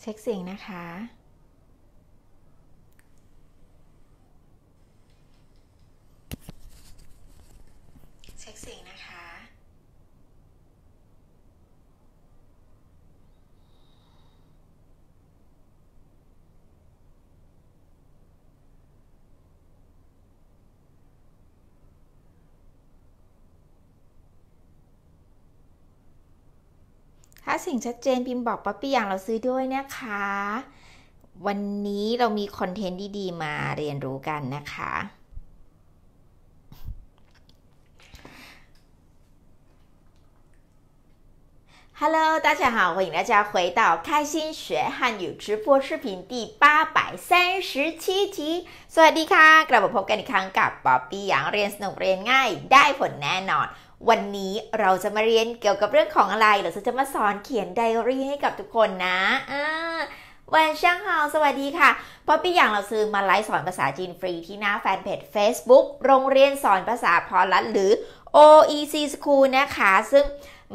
เช็คเสียงนะคะสิ่งชัดเจนพิมพ์บอกป๊อปปี้อย่างเราซื้อด้วยนะคะ วันนี้เรามีคอนเทนต์ดีๆ มาเรียนรู้กันนะคะ Hello，大家好，欢迎大家回到开心学汉语直播视频第八百三十七集。สวัสดีค่ะ กลับมาพบกันอีกครั้งกับป๊อปปี้อย่างเรียนสนุกเรียนง่ายได้ผลแน่นอนวันนี้เราจะมาเรียนเกี่ยวกับเรื่องของอะไรหรือจะมาสอนเขียนไดอารี่ให้กับทุกคนนะ วันช่างเฮาสวัสดีค่ะป๊อปปี้อย่างเราซื้อมาไลฟ์สอนภาษาจีนฟรีที่หน้าแฟนเพจ Facebook โรงเรียนสอนภาษาพอลัดหรือ OEC School นะคะ ซึ่ง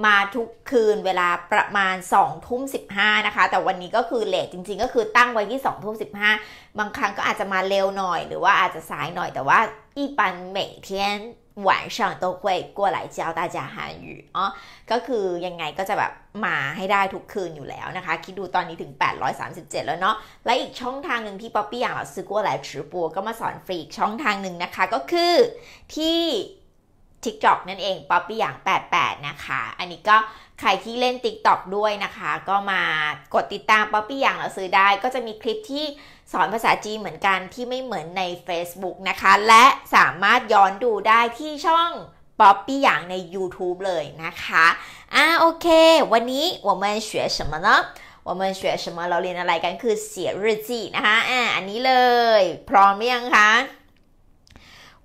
มาทุกคืนเวลาประมาณ2ทุ่ม15นะคะ แต่วันนี้ก็คือเลทจริงๆก็คือตั้งไว้ที่2ทุ่ม15บางครั้งก็อาจจะมาเร็วหน่อย หรือว่าอาจจะสายหน่อย แต่ว่าอีปที每天晚上都会过来教大家韩语อ๋อก็คือยังไงก็จะแบบมาให้ได้ทุกคืนอยู่แล้วนะคะ คิดดูตอนนี้ถึง837แล้วเนาะและอีกช่องทางหนึ่งที่ป๊อปปี้อยากซื้อกัวหลายชือปัวก็มาสอนฟรีช่องทางหนึ่งนะคะก็คือที่ TikTok นั่นเองป๊อปปี้อย่าง88นะคะอันนี้ก็ใคร ที่เล่น TikTok ด้วยนะคะ ก็มากดติดตามป๊อปปี้อย่างเราซื้อได้ ก็จะมีคลิปที่สอนภาษาจีนเหมือนกันที่ไม่เหมือนใน Facebook นะคะ และสามารถย้อนดูได้ที่ช่องป๊อปปี้อย่างใน YouTube เลยนะคะอ่าโอเค วันนี้我们学什么呢我们学ันเ什么เราเรียนอะไรกัน คือเสีย日记นะคะอ่าอันนี้เลย พร้อมหรือยังคะ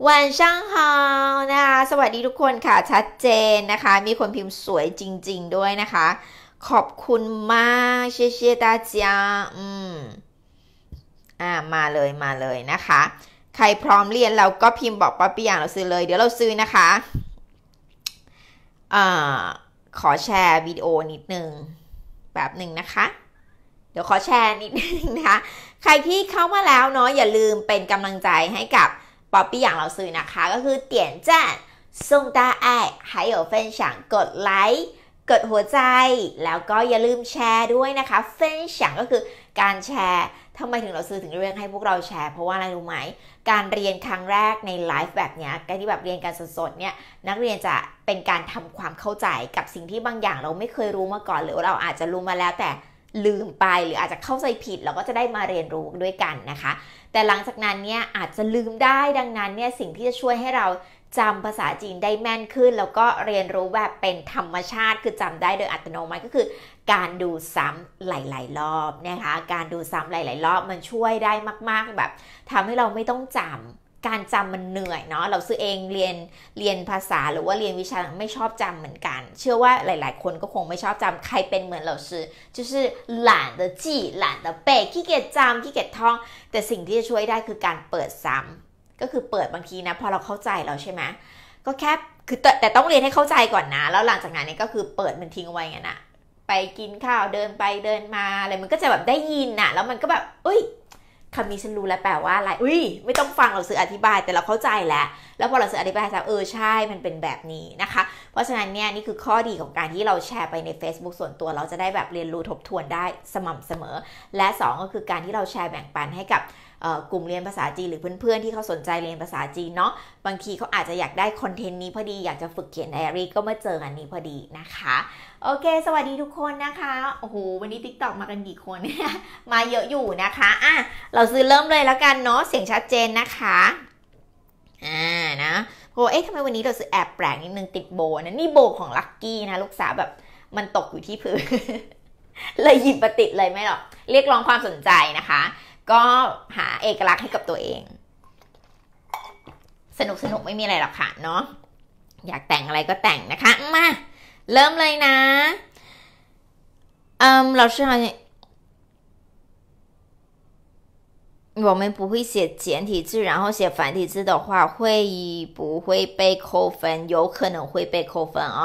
วันช่างฮาวนะคะสวัสดีทุกคนค่ะชัดเจนนะคะ มีคนพิมพ์สวยจริงๆด้วยนะคะ ขอบคุณมากเชียเชียตาจ้าอืมอ่ามาเลยมาเลยนะคะ ใครพร้อมเรียนเราก็พิมพ์บอกป้าปี่อย่างเราซื้อเลย เดี๋ยวเราซื้อนะคะอ่าขอแชร์วิดีโอนิดนึงแบบหนึ่งนะคะ เดี๋ยวขอแชร์นิดนึงนะคะ ใครที่เข้ามาแล้วเนาะอย่าลืมเป็นกำลังใจให้กับป๊อปปี้อย่างเราซื้อนะคะก็คือเตียนจ有分นงตาไอเฟนฉางกดไลค์กดหัวใจ แล้วก็อย่าลืมแชร์ด้วยนะคะเฟ้นฉังก็คือการแชร์ทำไมถึงเราซื้อถึงเรื่องให้พวกเราแชร์ เพราะว่าอะไรรู้ไหม การเรียนครั้งแรกในไลฟ์แบบนี้การที่แบบเรียนการสดๆเนี่ยนักเรียนจะเป็นการทำความเข้าใจกับสิ่งที่บางอย่างเราไม่เคยรู้มาก่อน หรือเราอาจจะรู้มาแล้วแต่ลืมไปหรืออาจจะเข้าใจผิดเราก็จะได้มาเรียนรู้ด้วยกันนะคะ แต่หลังจากนั้นเนี่ยอาจจะลืมได้ดังนั้นเนี่ยสิ่งที่จะช่วยให้เราจำภาษาจีนได้แม่นขึ้นแล้วก็เรียนรู้แบบเป็นธรรมชาติคือจำได้โดยอัตโนมัติก็คือการดูซ้ำหลาย ๆรอบนะคะการดูซ้ำหลายๆรอบมันช่วยได้มากๆแบบทำให้เราไม่ต้องจำการจำมันเหนื่อยเนาะเราซื้อเองเรียนเรียนภาษา หรือว่าเรียนวิชาไม่ชอบจำเหมือนกัน เชื่อว่าหลาย ๆ คนก็คงไม่ชอบจำใครเป็นเหมือนเราซื้อ就是懒得记懒得背ขี้เกียจจำขี้เกียจท่องแต่สิ่งที่จะช่วยได้คือการเปิดซ้ำ ก็คือเปิดบางทีนะ พอเราเข้าใจเราใช่ไหมก็แค่คือแต่ต้องเรียนให้เข้าใจก่อนนะ แล้วหลังจากนั้นเนี่ยก็คือเปิดมันทิ้งไว้ไงนะไปกินข้าวเดินไปเดินมาอะไรมันก็จะแบบได้ยินน่ะแล้วมันก็แบบอุ้ยคำนี้ฉันรู้แล้วแปลว่าอะไร อุ้ยไม่ต้องฟังเราซื้ออธิบายแต่เราเข้าใจแล้ว แล้วพอเราซื้ออธิบายแล้วเออ ใช่มันเป็นแบบนี้นะคะ เพราะฉะนั้นเนี่ยนี่คือข้อดีของการที่เราแชร์ไปใน Facebook ส่วนตัว เราจะได้แบบเรียนรู้ทบทวนได้สม่ำเสมอ และ 2 ก็คือการที่เราแชร์แบ่งปันให้กับกลุ่มเรียนภาษาจีนหรือเพื่อนๆที่เขาสนใจเรียนภาษาจีนเนาะบางทีเขาอาจจะอยากได้คอนเทนต์นี้พอดีอยากจะฝึกเขียนไดอารี่ก็มาเจออันนี้พอดีนะคะโอเค สวัสดีทุกคนนะคะ โอ้โหวันนี้ t i k t o กมากันกี่คน มาเยอะอยู่นะคะอ่ะเราซื้อเริ่มเลยแล้ว กัน เนาะเสียงชัดเจนนะคะอ่านะโอ้เอ๊ะทำไมวันนี้เราซื้อแอบแปลกนิดนึง ติดโบนะนี่โบของลักกี้นะลูกสาวแบบมันตกอยู่ที่พื้นเลยหยิบมาติดเลยไม่หรอกเรียกร้องความสนใจนะคะ ก็หาเอกลักษณ์ให้กับตัวเอง สนุกสนุกไม่มีอะไรหรอกค่ะเนาะอยากแต่งอะไรก็แต่งนะคะมาเริ่มเลยนะอ嗯老师好像我们不会写简体字，然后写繁体字的话，会不会被扣分？有可能会被扣分哦。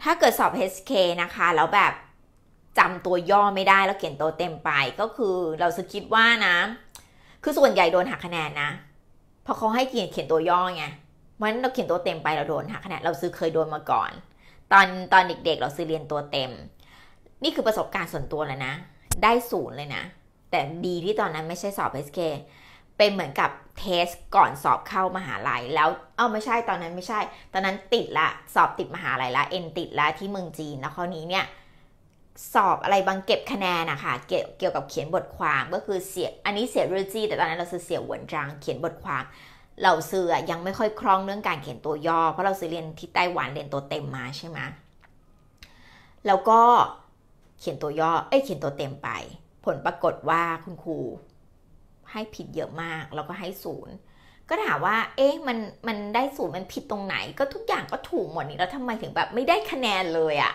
ถ้าเกิดสอบ HK นะคะแล้วแบบจำตัวย่อไม่ได้แล้วเขียนตัวเต็มไปก็คือเราจะคิดว่านะคือส่วนใหญ่โดนหักคะแนนนะเพราะเขาให้เขียนเขียนตัวย่อไงเพราะฉะนั้นเราเขียนตัวเต็มไปเราโดนหักคะแนนเราซื้อเคยโดนมาก่อนตอนตอนเด็กๆ เราซื้อเรียนตัวเต็ม นี่คือประสบการณ์ส่วนตัวแล้วนะ ได้ศูนย์เลยนะ แต่ดีที่ตอนนั้นไม่ใช่สอบ SK เป็นเหมือนกับเทสก่อนสอบเข้ามหาลัย แล้วเอ้าไม่ใช่ตอนนั้นไม่ใช่ ตอนนั้นติดละสอบติดมหาลัยละเอ็นติดละที่เมืองจีนแล้วข้อนี้เนี่ยสอบอะไรบางเก็บคะแนนนะคะเกี่ยวกับเขียนบทความก็คือเสีย อันนี้เสียรูจีแต่ตอนนั้นเราเสียหวนจางเขียนบทความเราซื้อยังไม่ค่อยคล่องเรื่องการเขียนตัวย่อ เพราะเราซื้อเรียนที่ไต้หวันเรียนตัวเต็มมาใช่ไหมแล้ว ก็เขียนตัวย่อ เอ้ยเขียนตัวเต็มไป ผลปรากฏว่าคุณครูให้ผิดเยอะมากแล้วก็ให้ศูนย์ก็ถามว่าเอ๊ะมันมันได้ศูนย์มันผิดตรงไหน ก็ทุกอย่างก็ถูกหมดนี่แล้วทำไมถึงแบบไม่ได้คะแนนเลยอะ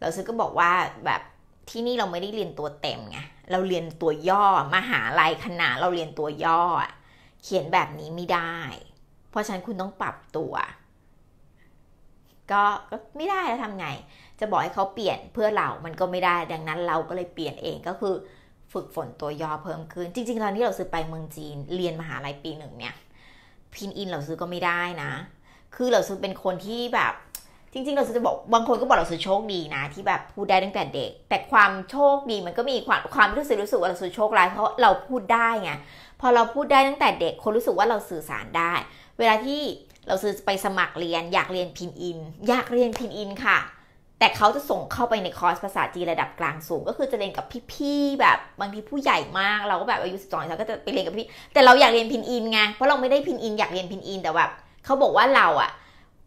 เราซื้อก็บอกว่าแบบที่นี่เราไม่ได้เรียนตัวเต็มไงเราเรียนตัวย่อมหาลัยขนาดเราเรียนตัวย่อเขียนแบบนี้ไม่ได้ เพราะฉะนั้นคุณต้องปรับตัวก็ก็ไม่ได้แล้วทำไง จะบอกให้เขาเปลี่ยนเพื่อเรา มันก็ไม่ได้ ดังนั้นเราก็เลยเปลี่ยนเอง ก็คือฝึกฝนตัวย่อเพิ่มขึ้น จริง ๆ ตอนที่เราซื้อไปเมืองจีน เรียนมหาลัยปีหนึ่งเนี่ย พินอินเราซื้อก็ไม่ได้นะ คือเราซื้อเป็นคนที่แบบ จริง ๆ เราจะบอก บางคนก็บอกเราซื้อโชคดีนะ ที่แบบพูดได้ตั้งแต่เด็ก แต่ความโชคดี มันก็มีความความรู้เสึกรู้สึกว่าเราื้อโชคร้ายเพราะเราพูดได้ไงพอเราพูดได้ตั้งแต่เด็กคนรู้สึกว่าเราสื่อสารได้ เวลาที่เราซื้อไปสมัครเรียนอยากเรียนพินอินอยากเรียนพินอินค่ะ แต่เขาจะส่งเข้าไปในคอร์สภาษาจีนระดับกลางสูง ก็คือจะเรียนกับพี่ๆแบบ บางทีผู้ใหญ่มากเราก็แบบอายุสิบสองเราก็จะไปเรียนกับพี่ แต่เราอยากเรียนพินอินไงเพราะเราไม่ได้พินอิน อยากเรียนพินอินแต่แบบเขาบอกว่าเราอะ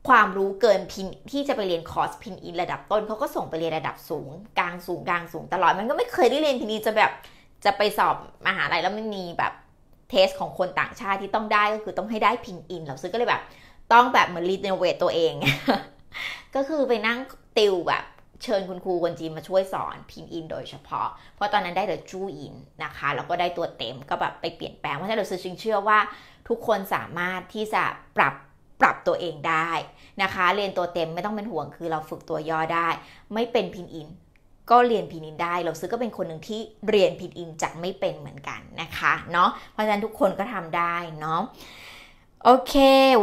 ความรู้เกินพินที่จะไปเรียนคอร์สพินอิน ระดับต้นเขาก็ส่งไปเรียนระดับสูงกลางสูงกลางสูงตลอดมันก็ไม่เคยได้เรียนพินอินจะแบบจะไปสอบมหาลัยแล้วไม่มีแบบทสของคนต่างชาติที่ต้องได้ก็คือต้องให้ได้พิงอินเราซื้อก็เลยแบบต้องแบบเหมือนรีโนเวทตัวเอง ก็คือไปนั่งติวแบบเชิญคุณครูคนจีนมาช่วยสอนพิมพ์อินโดยเฉพาะ เพราะตอนนั้นได้แต่จูอินนะคะแล้วก็ได้ตัวเต็มก็แบบไปเปลี่ยนแปลงเพราะฉะนั้นเราซื้อึงเชื่อว่าทุกคนสามารถที่จะปรับปรับตัวเองได้นะคะ เรียนตัวเต็มไม่ต้องเป็นห่วงคือเราฝึกตัวย่อได้ ไม่เป็นพิมพ์อินก็เรียนพินินได้เราซื้อก็เป็นคนหนึ่งที่ เรียนพินินจากไม่เป็นเหมือนกันนะคะเนาะเพราะฉะนั้นทุกคนก็ทำได้เนาะโอเค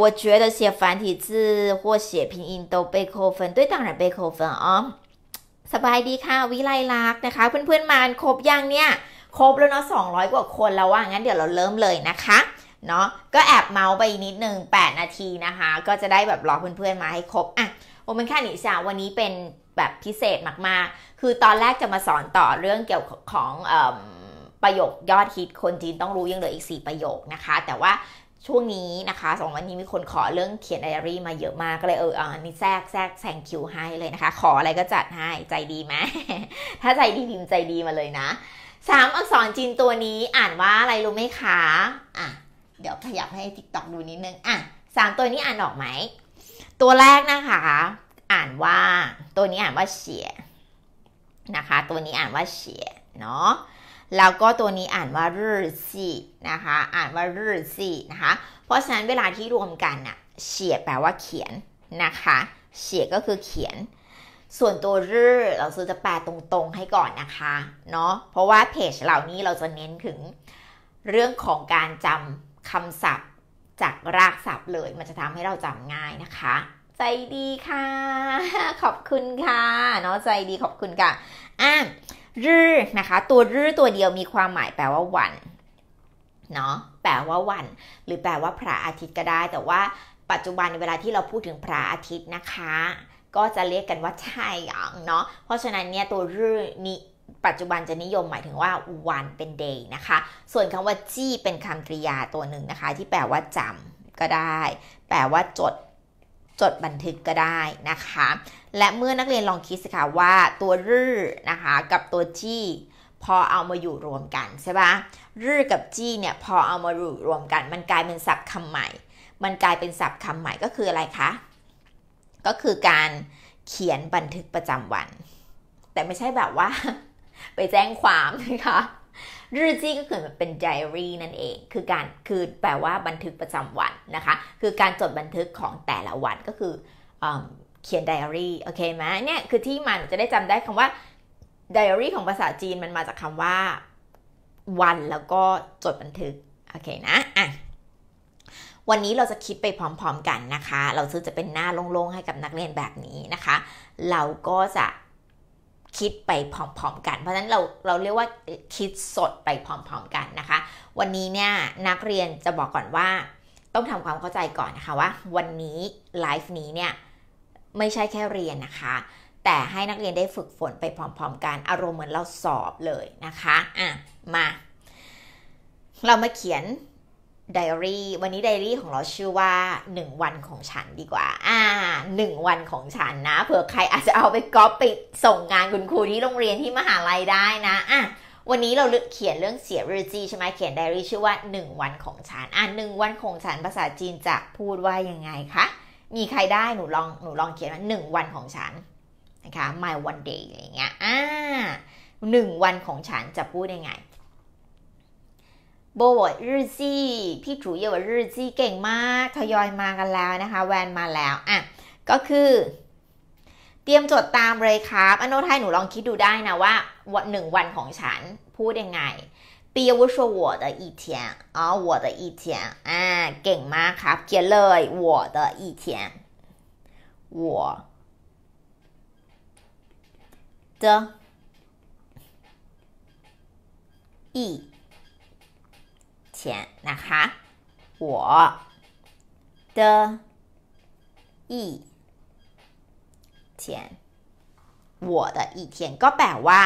我觉得写繁体字或写拼音都被扣分对当然被扣分啊。สบายดีค่ะวิไลลักษ์นะคะ เพื่อนๆมาครบยังเนี่ย ครบแล้วเนาะ200 กว่าคนแล้วว่างั้นเดี๋ยวเราเริ่มเลยนะคะเนาะก็แอบเมาส์ไปนิดนึง8นาทีนะคะ ก็จะได้แบบรอเพื่อนๆมาให้ครบอ่ะมเนค่ะนิชาวันนี้เป็นแบบพิเศษมากๆ คือตอนแรกจะมาสอนต่อเรื่องเกี่ยวของอประโยคยอดฮิตคนจีนต้องรู้ยังเหลืออีก 4 ประโยคนะคะ แต่ว่าช่วงนี้นะคะสองวันนี้มีคนขอเรื่องเขียนไดอารี่มาเยอะมากก็เลยเอออันนี้แทรกแทรกแซงคิว ให้เลยนะคะ ขออะไรก็จัดให้ใจดีไหมถ้าใจดีพิมพ์ใจดีมาเลยนะสามอักษรจีนตัวนี้อ่านว่าอะไรรู้ไหมคะอ่ะเดี๋ยวขยับให้ติ๊กต็อกดูนิดนึงอ่ะสามตัวนี้อ่านออกไหมตัวแรกนะคะอ่านว่าตัวนี้อ่านว่าเฉียนะคะ ตัวนี้อ่านว่าเฉียเนาะแล้วก็ตัวนี้อ่านว่ารื่อซีนะคะอ่านว่ารื่อซีนะคะเพราะฉะนั้นเวลาที่รวมกันอะเฉียแปลว่าเขียนนะคะเฉียก็คือเขียน ส่วนตัวรื่อเราจะแปลตรงๆให้ก่อนนะคะเนาะเพราะว่าเพจเหล่านี้เราจะเน้นถึง เรื่องของการจำคำศัพท์จากรากศัพท์เลยมันจะทำให้เราจำง่ายนะคะใจดีค่ะ ขอบคุณค่ะ เนาะ ใจดี ขอบคุณค่ะอ่ะรื้อนะคะ ตัวรื้อตัวเดียวมีความหมายแปลว่าวัน เนาะ แปลว่าวัน หรือแปลว่าพระอาทิตย์ก็ได้ แต่ว่าปัจจุบันเวลาที่เราพูดถึงพระอาทิตย์นะคะ ก็จะเรียกกันว่าชายหยางเนาะ เพราะฉะนั้นเนี่ยตัวรื้อนี้ปัจจุบันจะนิยมหมายถึงว่าวัน เป็น day นะคะ ส่วนคำว่าจี้เป็นคำกริยาตัวหนึ่งนะคะ ที่แปลว่า จำก็ได้ แปลว่า จดจดบันทึกก็ได้นะคะ และเมื่อนักเรียนลองคิดสิคะว่า ตัวรื้อนะคะ กับตัวจี้ พอเอามาอยู่รวมกันใช่ปะรื้อกับจี้เนี่ยพอเอามาอยู่รวมกัน มันกลายเป็นศัพท์คำใหม่ มันกลายเป็นศัพท์คำใหม่ก็คืออะไรคะ ก็คือการเขียนบันทึกประจำวัน แต่ไม่ใช่แบบว่า ไปแจ้งความนะคะดิจิก็คือมันเป็นไดอารี่นั่นเอง คือการ คือแปลว่าบันทึกประจำวันนะคะ คือการจดบันทึกของแต่ละวัน ก็คือเอเขียนไดอารี่โอเคไหมเนี่ยคือที่มันจะได้จำได้คำว่าไดอารี่ของภาษาจีนมันมาจากคำว่าวัน แล้วก็จดบันทึก โอเคนะ อ่ะ วันนี้เราจะคิดไปพร้อม ๆกันนะคะ เราซื้อจะเป็นหน้าโล่งๆให้กับนักเรียนแบบนี้นะคะ เราก็จะคิดไปพร้อมๆ กัน เพราะฉะนั้นเรา เราเรียกว่าคิดสดไปพร้อมๆกันนะคะ วันนี้เนี่ยนักเรียนจะบอกก่อนว่าต้องทำความเข้าใจก่อนนะคะว่า วันนี้ไลฟ์นี้เนี่ยไม่ใช่แค่เรียนนะคะ แต่ให้นักเรียนได้ฝึกฝนไปพร้อมๆ กันอารมณ์เหมือนเราสอบเลยนะคะ อ่ะ มา เรามาเขียนไดอารี่ วันนี้ไดอารี่ของเราชื่อว่า 1 วันของฉันดีกว่า อ่าหวันของฉันนะ เผื่อใครอาจจะเอาไปก๊อปปี้ส่งงานคุณครูที่โรงเรียนที่มหาลัยได้นะอ่ะวันนี้เราเขียนเรื่องเสียรืจีใช่ไหมเขียนไดอารี่ ชื่อว่า 1 วันของฉัน อ่าหนึ่งวันของฉันภาษาจีนจะพูดว่ายังไงคะมีใครได้หนูลองหนูลองเขียนว่าหนึ่งวันของฉันนะคะ my one day อย่างเงี้ยอ่าหนึ่งวันของฉันจะพูดยังไงโบว์จีพี่จูเยวาวจีเก่งมากทยอยมากันแล้วนะคะ แวนมาแล้ว อ่ะ ก็คือ เตรียมจดตามเลยครับอโนไทยหนูลองคิดดูได้นะว่าวันหนึ่งวันของฉันพูดยังไงปีวุช我的一天อ๋อ我的一天อ่าเก่งมากครับเขียนเลย我的一天我的一钱，นะคะ我的一天我的一天ก็แปลว่า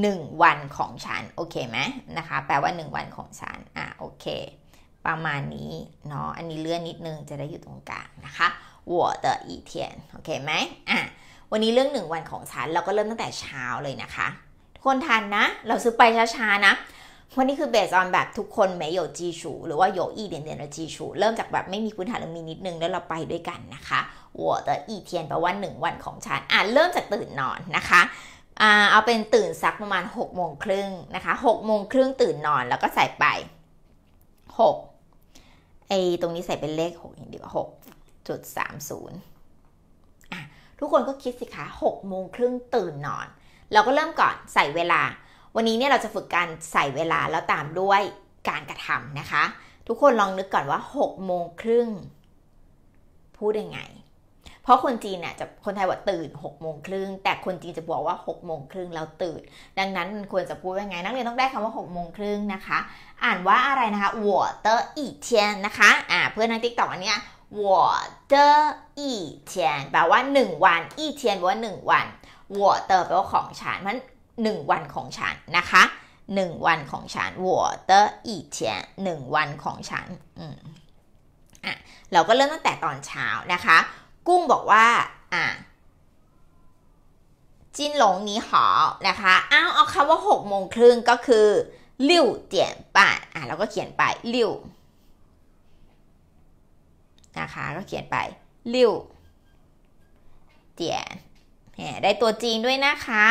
หนึ่งวันของฉันโอเคไหมนะคะ แปลว่าหนึ่งวันของฉัน อ่ะโอเคประมาณนี้เนาะ อันนี้เลื่อนนิดนึงจะได้อยู่ตรงกลางนะคะ我的一天โอเคไหมอ่ะ วันนี้เรื่องหนึ่งวันของฉันเราก็เริ่มตั้งแต่เช้าเลยนะคะทุกคนทันนะ เราซื้อไปช้าๆนะวันนี้คือเบสออนแบบทุกคนไม่有基础หรือว่า有一点点的基础เริ่มจากแบบไม่มีพื้นฐานหรือมีนิดนึง แล้วเราไปด้วยกันนะคะ我的一天แปลว่าหนึ่งวันของฉันอ่ะเริ่มจากตื่นนอนนะคะเอาเป็นตื่นสักประมาณ6กโมงครึ่งนะคะหกโมงครึ่งตื่นนอน แล้วก็ใส่ไป6ไอตรงนี้ใส่เป็นเลข6อย่างเดียวหกจุดสามศูนย์ทุกคนก็คิดสิคะหกโมงครึ่งตื่นนอนเราก็เริ่มก่อนใส่เวลาวันนี้เนี่ยเราจะฝึกการใส่เวลาแล้วตามด้วยการกระทำนะคะ ทุกคนลองนึกก่อนว่า 6 โมงครึ่งพูดยังไง เพราะคนจีนเนี่ยจะคนไทยว่าตื่น6กโมงครึ่ง แต่คนจีนจะบอกว่า6กโมงครึ่งแล้วตื่นดังนั้นมันควรจะพูดยังไง นักเรียนต้องได้คำว่า6กโมงครึ่งนะคะ อ่านว่าอะไรนะคะ我的一天นะคะอ่าเพื่อนใงติ๊กต็อกอันเนี้ย我的一天แปลว่า 1 วัน一天แปลว่า1วัน我的แปลว่าของฉันมัน1 วันของฉันนะคะ 1 วันของฉัน我的一天งวันของฉันอืมอ่ะเราก็เริ่มตั้งแต่ตอนเช้านะคะ กุ้งบอกว่าอ่ะจินหลงนี้หอนะคะอ้าวเอาคำว่า6โมงครึ่งก็คือลิ้วเจียนป่าอ่ะเราก็เขียนไปลิ้วนะคะก็เขียนไปลิ้วเจียนได้ตัวจีนด้วยนะคะ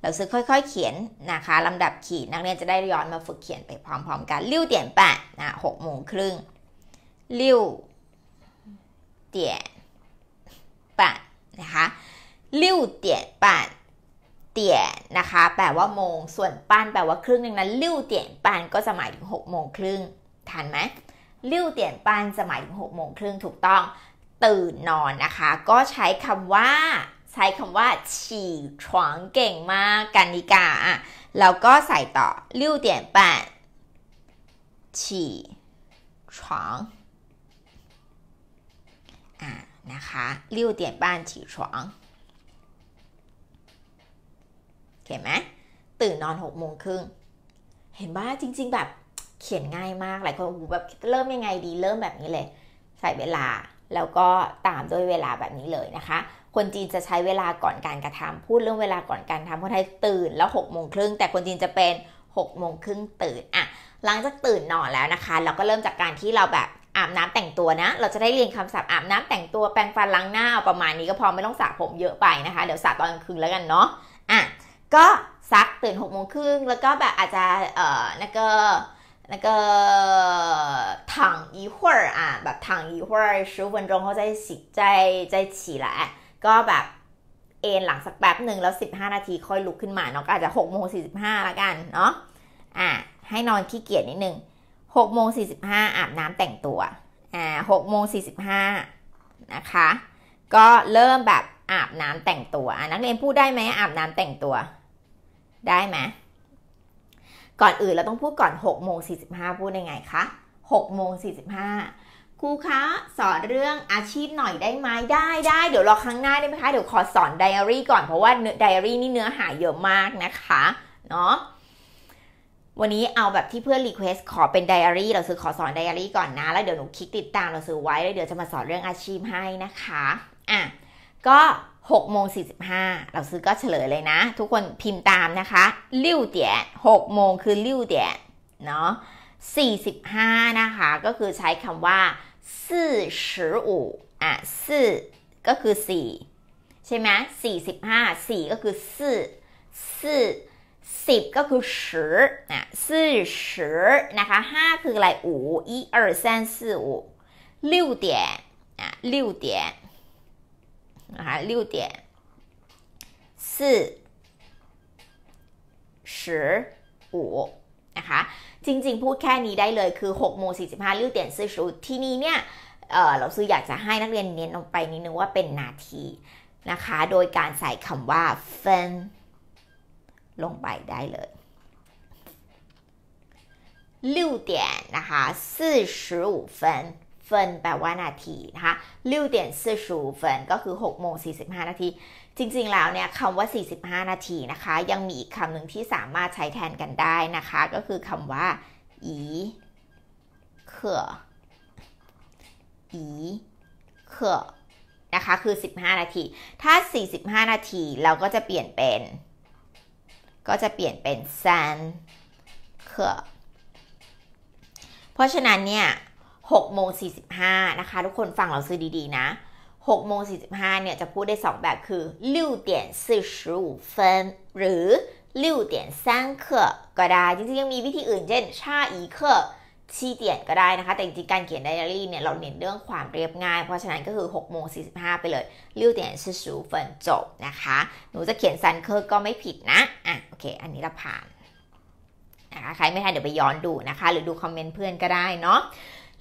เราซื้อค่อยๆ เขียนนะคะลำดับขีดนักเรียนจะได้ย้อนมาฝึกเขียนไปพร้อมๆกันลิ้วเตี่ยนแปะนะหกโมงครึ่งลิ้วเตี่ยนแปะนะคะลิ้วเตี่ยนแปะเตี่ยนะคะ แปลว่าโมง ส่วนปานแปลว่าครึ่ง ดังนั้นลิ้วเตี่ยนปานก็จะหมายถึงหกโมงครึ่งทันไหมลิ้วเตี่ยนปานจะหมายถึงหกโมงครึ่งถูกต้อง ตื่นนอนนะคะก็ใช้คำว่าใช้คำว่า ฉี่ฉวงเก่งมากกันดิกาอ่ะแล้วก็ใส่ต่อ六点半起床ตนอ่ะนะคะริ้วเข้าใจไหม ตื่นนอนหกโมงครึ่งเห็นว่าจริงๆ แบบเขียนง่ายมากหลายคนแบบเริ่มยังไงดี เริ่มแบบนี้เลย ใส่เวลา แล้วก็ตามด้วยเวลาแบบนี้เลยนะคะคนจีนจะใช้เวลาก่อนการกระทำพูดเรื่องเวลาก่อนการทำคนไทยตื่นแล้วหกโมงครึ่งแต่คนจีนจะเป็นหกโมงครึ่งตื่นอ่ะหลังจากตื่นนอนแล้วนะคะเราก็เริ่มจากการที่เราแบบอาบน้ำแต่งตัวนะเราจะได้เรียนคำศัพท์อาบน้ำแต่งตัวแปรงฟันล้างหน้าประมาณนี้ก็พอไม่ต้องสระผมเยอะไปนะคะ เดี๋ยวสระตอนกลางคืนแล้วกันเนาะอ่ะก็ซักตื่นหกโมงครึ่งแล้วก็แบบอาจจะเอ่อนักเกอ那个躺一会儿啊，把躺一会儿十五分钟后再洗，再再起来。ก็แบบ เอนหลังสักแป๊บหนึ่งแล้ว 15 นาทีค่อยลุกขึ้นมาเนาะก็อาจจะ6โมง45ล้วกันเนาะอ่ะให้นอนขี้เกียจนิดนึง6โมง45 อาบน้ำแต่งตัวอ่า6โมง45 นะคะ ก็เริ่มแบบอาบน้ำแต่งตัวนักเรียนพูดได้ไหมอาบน้ำแต่งตัว ได้ไหมก่อนอื่นเราต้องพูดก่อน6กโมงสีพูดยังไงคะ6กโมงสีครูคะสอนเรื่องอาชีพหน่อยได้ไหมได้ได้เดี๋ยวรอครั้งหน้าได้ไหมคะเดี๋ยวขอสอนไดอารี่ก่อนเพราะว่าไดอารี่นี่เนื้อหาเยอะมากนะคะเนาะวันนี้เอาแบบที่เพื่อนรีเควสขอเป็นไดอารี่เราซื้อขอสอนไดอารี่ก่อนนะแล้วเดี๋ยวหนูคลิกติดตามเราซื้อไว้แล้วเดี๋ยวจะมาสอนเรื่องอาชีพให้นะคะอ่ะ ก็ 6 โมง45 เราซื้อก็เฉลยเลยนะทุกคนพิมพ์ตามนะคะลิ้วเตี่ย6โมงคือลิ้วเตี่ยเนาะ45นะคะก็คือใช้คำว่าสี่สิบห้าอ่ะสี่ก็คือสี่ใช่ไหมสี่สิบห้าสี่ก็คือสี่สี่สิบก็คือสิบ่ะสี่สิบนะคะห้าคืออะไรหหห้าานึ่่งงสสสอมี五一二三四五六点啊六点นะคะหกดีสส่ิบห้านะคะจริงๆ พูดแค่นี้ได้เลยคือ 6 โมง45ลิ้วเตียนซื้อชุดที่นี้เนี่ยเเราซื้ออยากจะให้นักเรียนเน้นลงไปนิดนึงว่าเป็นนาทีนะคะ โดยการใส่คำว่าเฟนลงไปได้เลยลิ้วเตียนนะคะ 45分เฟินแปลว่านาทีนะคะลิ้วเตียน45分ก็คือ 6 โมง 45 นาทีจริง ๆ แล้วเนี่ยคำว่า 45 นาที นะคะยังมีอีกคำหนึ่งที่สามารถใช้แทนกันได้นะคะก็คือคำว่า อีเข่ออีเข่อ นะคะ คือ 15 นาที ถ้า 45 นาทีเราก็จะเปลี่ยนเป็น ก็จะเปลี่ยนเป็นซันเข่อ เพราะฉะนั้นเนี่ย6โมง 45 นะคะ ทุกคนฟังเราซื้อดีๆ นะหกโมงสสี่ิบห้าเนี่ยจะพูดได้สองแบบคือี点สิ分หรือ6点3课ก็ได้ จริงๆ ยังมีวิธีอื่นเช่นชาอีเคชี้เตียนก็ได้นะคะ แต่จริงการเขียนไดอารี่เนี่ย เราเน้นเรื่องความเรียบง่าย เพราะฉะนั้นก็คือ6โมง45 ไปเลยหก้วเสี่สิบห้าจบนะคะ หนูจะเขียนซันเคอร์ก็ไม่ผิดนะอ่ะโอเคอันนี้เราผ่านนะคะใครไม่ทันเดี๋ยวไปย้อนดูนะคะ หรือดูคอมเมนต์เพื่อนก็ได้เนาะ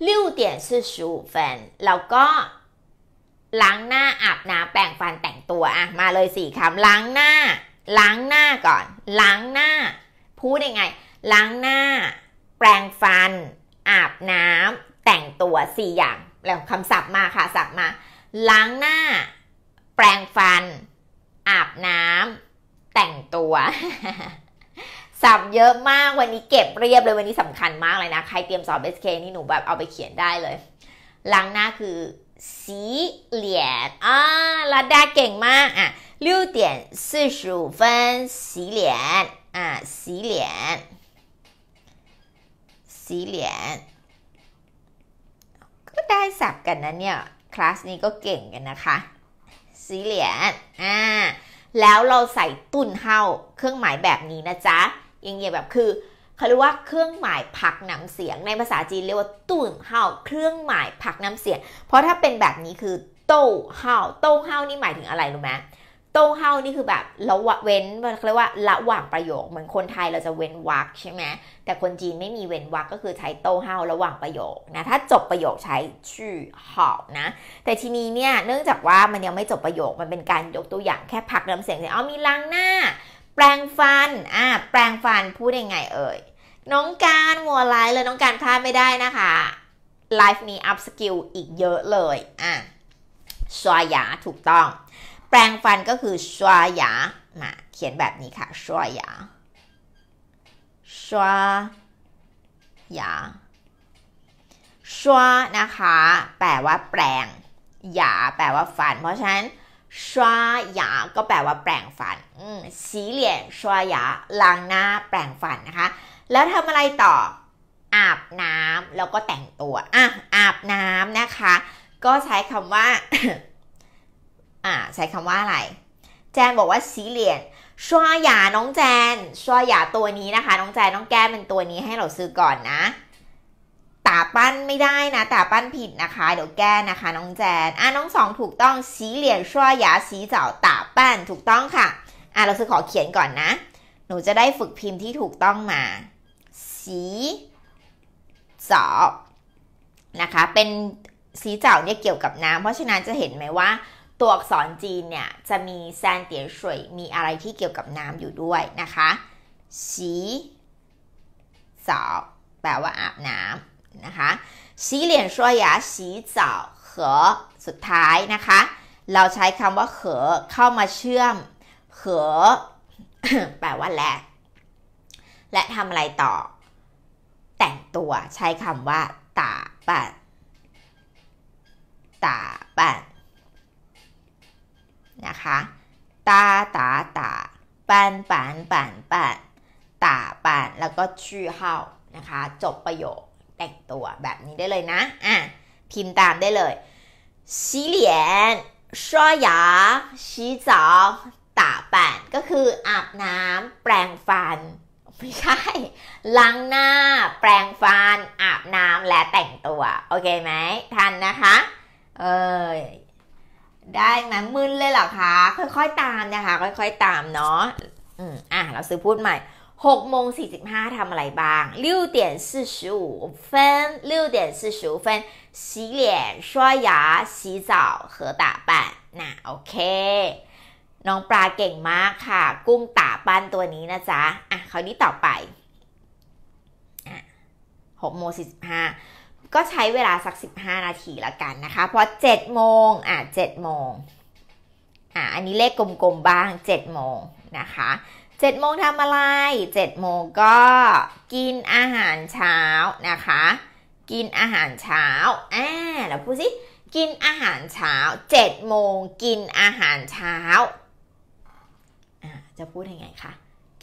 หก้วเสี่สิบห้าแล้วก็ล้างหน้าอาบน้ำแปรงฟันแต่งตัวอะมาเลยสี่คำล้างหน้าล้างหน้าก่อนล้างหน้าพูดยังไงล้างหน้า แปรงฟัน อาบน้ำแต่งตัวสี่อย่าง แล้วคำศัพท์มาค่ะศัพท์มาล้างหน้า แปรงฟัน อาบน้ำแต่งตัว สับเยอะมากวันนี้เก็บเรียบเลยวันนี้สำคัญมากเลยนะใครเตรียมสอบเบสเคนี่หนูแบบเอาไปเขียนได้เลยล้างหน้าคือสีเหลียนอ่าลาดาเก่งมากอ่ะ六点四十五分洗脸อ่洗脸洗脸ก็ได้สับกันนะเนี่ย คลาสนี้ก็เก่งกันนะคะสีเหลียนอ่าแล้วเราใส่ตุ่นเฮาเครื่องหมายแบบนี้นะจ๊ะย่างเงียแบบคือเขาเรียกว่าเครื่องหมายผักนำเสียงในภาษาจีนเรียกว่าตุ่นเฮาเครื่องหมายผักนำเสียง เพราะถ้าเป็นแบบนี้คือโต้เฮาโต้เฮานี่หมายถึงอะไรรู้ไหมโต้เฮานี่คือแบบละวะเว้นเขาเรียกว่าระหว่างประโยค เหมือนคนไทยเราจะเว้นวรรคใช่ไหมแต่คนจีนไม่มีเว้นวรรคก็คือใช้โต้เฮาระหว่างประโยคนะ ถ้าจบประโยคใช้ชื่อเฮานะ แต่ทีนี้เนี่ย เนื่องจากว่ามันยังไม่จบประโยค มันเป็นการยกตัวอย่างแค่พักน้ำเสียงเยเอามีล้างหน้า แปลงฟัน อ่า แปลงฟันพูดยังไงเอ่ยน้องการหัวไลฟ์เลย น้องการพลาดไม่ได้นะคะ ไลฟ์นี้อัพสกิลอีกเยอะเลยอ่ะชวายาถูกต้อง แปลงฟันก็คือชวายามาเขียนแบบนี้ค่ะชวายาชวายาชวานะคะ แปลว่าแปลงหยาแปลว่าฟันเพราะฉะนั้นชวายาก็แปลว่าแปลงฟันสีเหลี่ยนชวายาล้างหน้าแปลงฟันนะคะแล้วทำอะไรต่อ อาบ น้ำแล้วก็แต่งตัว อ่ะอาบน้ำนะคะ ก็ใช้คำว่า อ่าใช้คำว่าอะไรแจนบอกว่าสีเหลียนชัวยาน้องแจนชัวยาตัวนี้นะคะน้องแจนต้องแก้เป็นตัวนี้ให้เราซื้อก่อนนะตาปั้นไม่ได้นะตาปั้นผิดนะคะ เดี๋ยวแก้นะคะน้องแจนอ่าน้องสองถูกต้องสีเหลียนชัวยาสีเจ้าตาปั้นถูกต้องค่ะอ่ะเราซื้อขอเขียนก่อนนะหนูจะได้ฝึกพิมพ์ที่ถูกต้องมาจีเจานะคะเป็นสีเจาเนี่ยเกี่ยวกับน้ำเพราะฉะนั้นจะเห็นไหมว่า ตัวอักษรจีนเนี่ยจะมีแซนเตียนสวยมีอะไรที่เกี่ยวกับน้ำอยู่ด้วยนะคะสีเจาแปลว่าอาบน้ำนะคะสีเหลียนสวยยาสีเจาเหอสุดท้ายนะคะเราใช้คำว่าเหอเข้ามาเชื่อมเหอแปลว่าและ และทำอะไรต่อแต่งตัวใช้คำว่าตาปันตาปันนะคะตาตาตาปันปันปันปันตาปันแล้วก็ชื่อเฮานะคะจบประโยคแต่งตัวแบบนี้ได้เลยนะอ่ะพิมพ์ตามได้เลย สีเหลียนช่ยาสีจอตาปันก็คืออาบน้ำแปรงฟันไม่ใช่ล้างหน้าแปรงฟัน อาบน้ำและแต่งตัว โอเคไหม ทันนะคะ เออได้ไหมมึนเลยเหรอคะ ค่อยๆตามนะคะ ค่อยๆตามเนาะอืมอ่ะ เราซื้อพูดใหม่หกโมงสี่สิบห้าทำอะไรบ้าง六点四十五分六点四十五分洗脸刷牙洗澡和打扮那 OK น้องปลาเก่งมากค่ะ กุ้งตาปั้นตัวนี้นะจ๊ะ อ่ะเขานี้ต่อไปหกโมงสี่สิบห้าก็ใช้เวลาสักสิบห้านาทีละกันนะคะ เพราะเจ็ดโมง อ่ะเจ็ดโมงอ่ะอันนี้เลขกลมๆบ้างเจ็ดโมงนะคะเจ็ดโมงทำอะไรเจ็ดโมงก็กินอาหารเช้านะคะ กินอาหารเช้าอ่าแล้วพูดสิกินอาหารเช้าเจ็ดโมง กินอาหารเช้าจะพูดยังไงคะ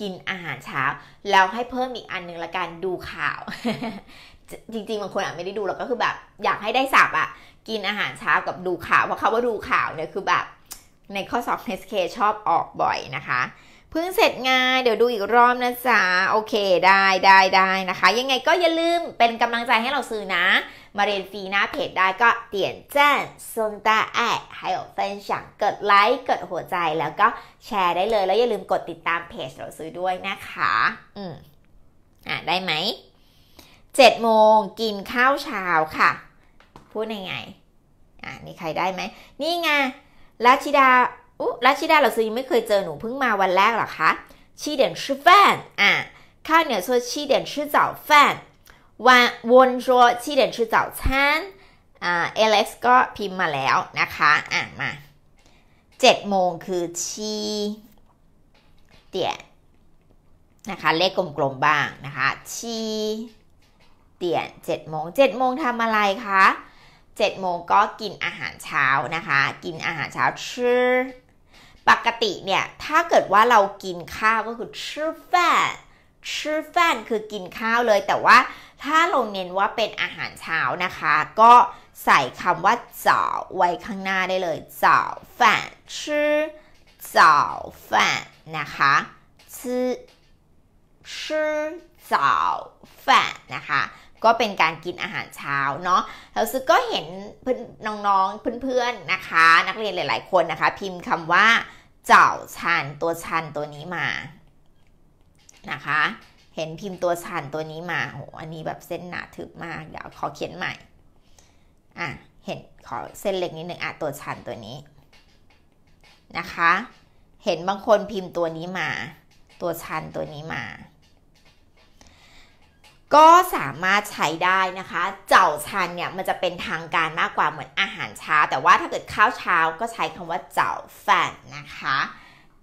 กินอาหารเช้า แล้วให้เพิ่มอีกอันหนึ่งละกันดูข่าว จริงๆบางคนอ่ะไม่ได้ดูแร้กก็คือแบบ อยากให้ได้สับอ่ะ กินอาหารเช้ากับดูข่าว เพราะเขาว่าดูข่าวเนี่ยคือแบบ ในข้อสอบเทสเคชอบออกบ่อยนะคะเพิ่งเสร็จงาน เดี๋ยวดูอีกรอบนะจ๊ะ โอเคได้ได้ได้นะคะ ยังไงก็อย่าลืมเป็นกำลังใจให้เราซื้อนะ มาเรียนฟรีหน้าเพจได้ก็เตียนแจ้นซงตาแอดให้กเฟนฉังกดไลค์กดหัวใจแล้วก็แชร์ได้เลย แล้วอย่าลืมกดติดตามเพจเราซื้อด้วยนะคะ อืมอ่ะได้ไหมเจ็ดโมงกินข้าวเช้าค่ะ พูดยังไง อ่ะนี่ใครได้ไหมนี่ไงรัชิดาอู้ราชิดาเราซื้อยังไม่เคยเจอหนูเพิ่งมาวันแรกหรอคะชีเด่นชื่อแฟนอ่ะข้าวเหนียวชัวชีเด่นชื่อเจ้าแฟนวันวนชัวชีเดนชื่อจ้าชนอ่าเอเล็กซ์ก็พิมพ์มาแล้วนะคะ อ่ะมาเจ็ดโมงคือชีเตี่ยนนะคะ เลขกลมๆบ้างนะคะชีเตี่ยเจ็ดโมงเจ็ดโมงทำอะไรคะเจ็ดโมงก็กินอาหารเช้านะคะ กินอาหารเช้าชื่อปกติเนี่ยถ้าเกิดว่าเรากินข้าวก็คือชื่อแฟนชื่อแฟนคือกินข้าวเลยแต่ว่าถ้าเราเน้นว่าเป็นอาหารเช้านะคะก็ใส่คำว่าเจ่าไว้ข้างหน้าได้เลยเจ่าแฟนชื่อเจ่าแฟนนะคะชื่อชื่อเจ่าแฟนนะคะก็เป็นการกินอาหารเช้าเนาะแล้วซึ่งก็เห็นน้องๆเพื่อนๆนะคะนักเรียนหลายๆคนนะคะ พิมพ์คำว่าเจ้าชันตัวชันตัวนี้มานะคะเห็นพิมพ์ตัวชันตัวนี้มาโหอันนี้แบบเส้นหนาทึบมากเดี๋ยวขอเขียนใหม่อ่ะเห็นขอเส้นเล็กนิดหนึ่งอ่ะตัวชันตัวนี้นะคะเห็นบางคนพิมพ์ตัวนี้มา ตัวชันตัวนี้มาก็สามารถใช้ได้นะคะเจ้าชันเนี่ยมันจะเป็นทางการมากกว่าเหมือนอาหารเช้า แต่ว่าถ้าเกิดข้าวเช้าก็ใช้คำว่าเจ้าฟันนะคะ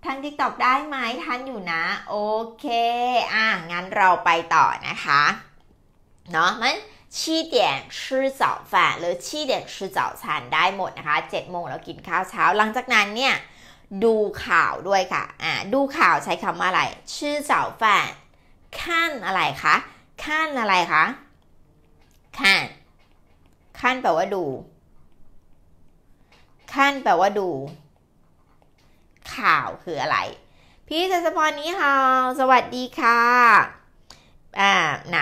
ทางทิกตอกได้ไหมทันอยู่นะ โอเคอ่ะงั้นเราไปต่อนะคะเนาะมันชี้เดียนชื่อเจ้าแันหรือชี้เดียนชื่อเจ้าชันได้หมดนะคะเจ็ดโมงเรากินข้าวเช้า หลังจากนั้นเนี่ย ดูข่าวด้วยค่ะอ่ะดูข่าวใช้คำว่าอะไร ชื่อเจ้าแันขั้นอะไรคะขั้นอะไรคะขั้นขั้นแปลว่าดู ขั้นแปลว่าดู ข่าว คืออะไร พี่เจสพอนี้ค่ะ สวัสดีค่ะ อ่า ไหน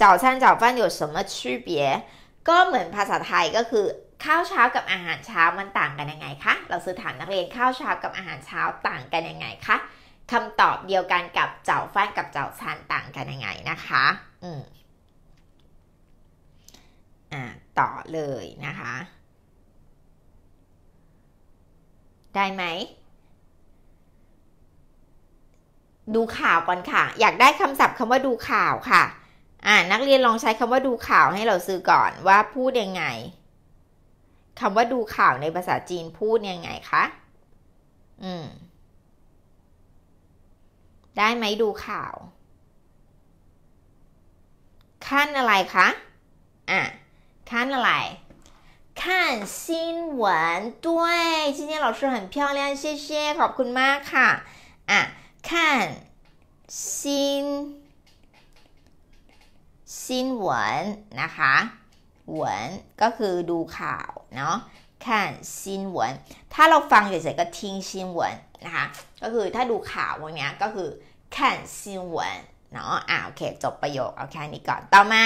จ่าชั้นจ่าฟัน有什么区别ก็เหมือนภาษาไทยก็คือ ข้าวเช้ากับอาหารเช้ามันต่างกันยังไงคะ เราสื่อถามนักเรียนข้าวเช้ากับอาหารเช้าต่างกันยังไงคะคำตอบเดียวกันกับเจ้าฟานกับเจ้าซานต่างกันยังไงนะคะ อืมอ่าต่อเลยนะคะ ได้ไหม ดูข่าวก่อนค่ะ อยากได้คำศัพท์คำว่าดูข่าวค่ะ อ่านักเรียนลองใช้คำว่าดูข่าวให้เราซื้อก่อนว่าพูดยังไงคำว่าดูข่าวในภาษาจีนพูดยังไงคะ อืมได้ไหมดูข่าว ขั้นอะไรคะ อ่ะขั้นอะไร看新闻，对，今天老师很漂亮，谢谢，ขอบคุณมากค่ะอ่ะ看新新闻นะคะ文ก็คือดูข่าวเนาะ看新闻ถ้าเราฟังเฉยๆก็ทิ้ง新闻นะคะก็คือถ้าดูข่าวพวกนี้ก็คือแค่ซินวนเนาะอ่าโอเค จบประโยคเอาแค่นี้ก่อนต่อมา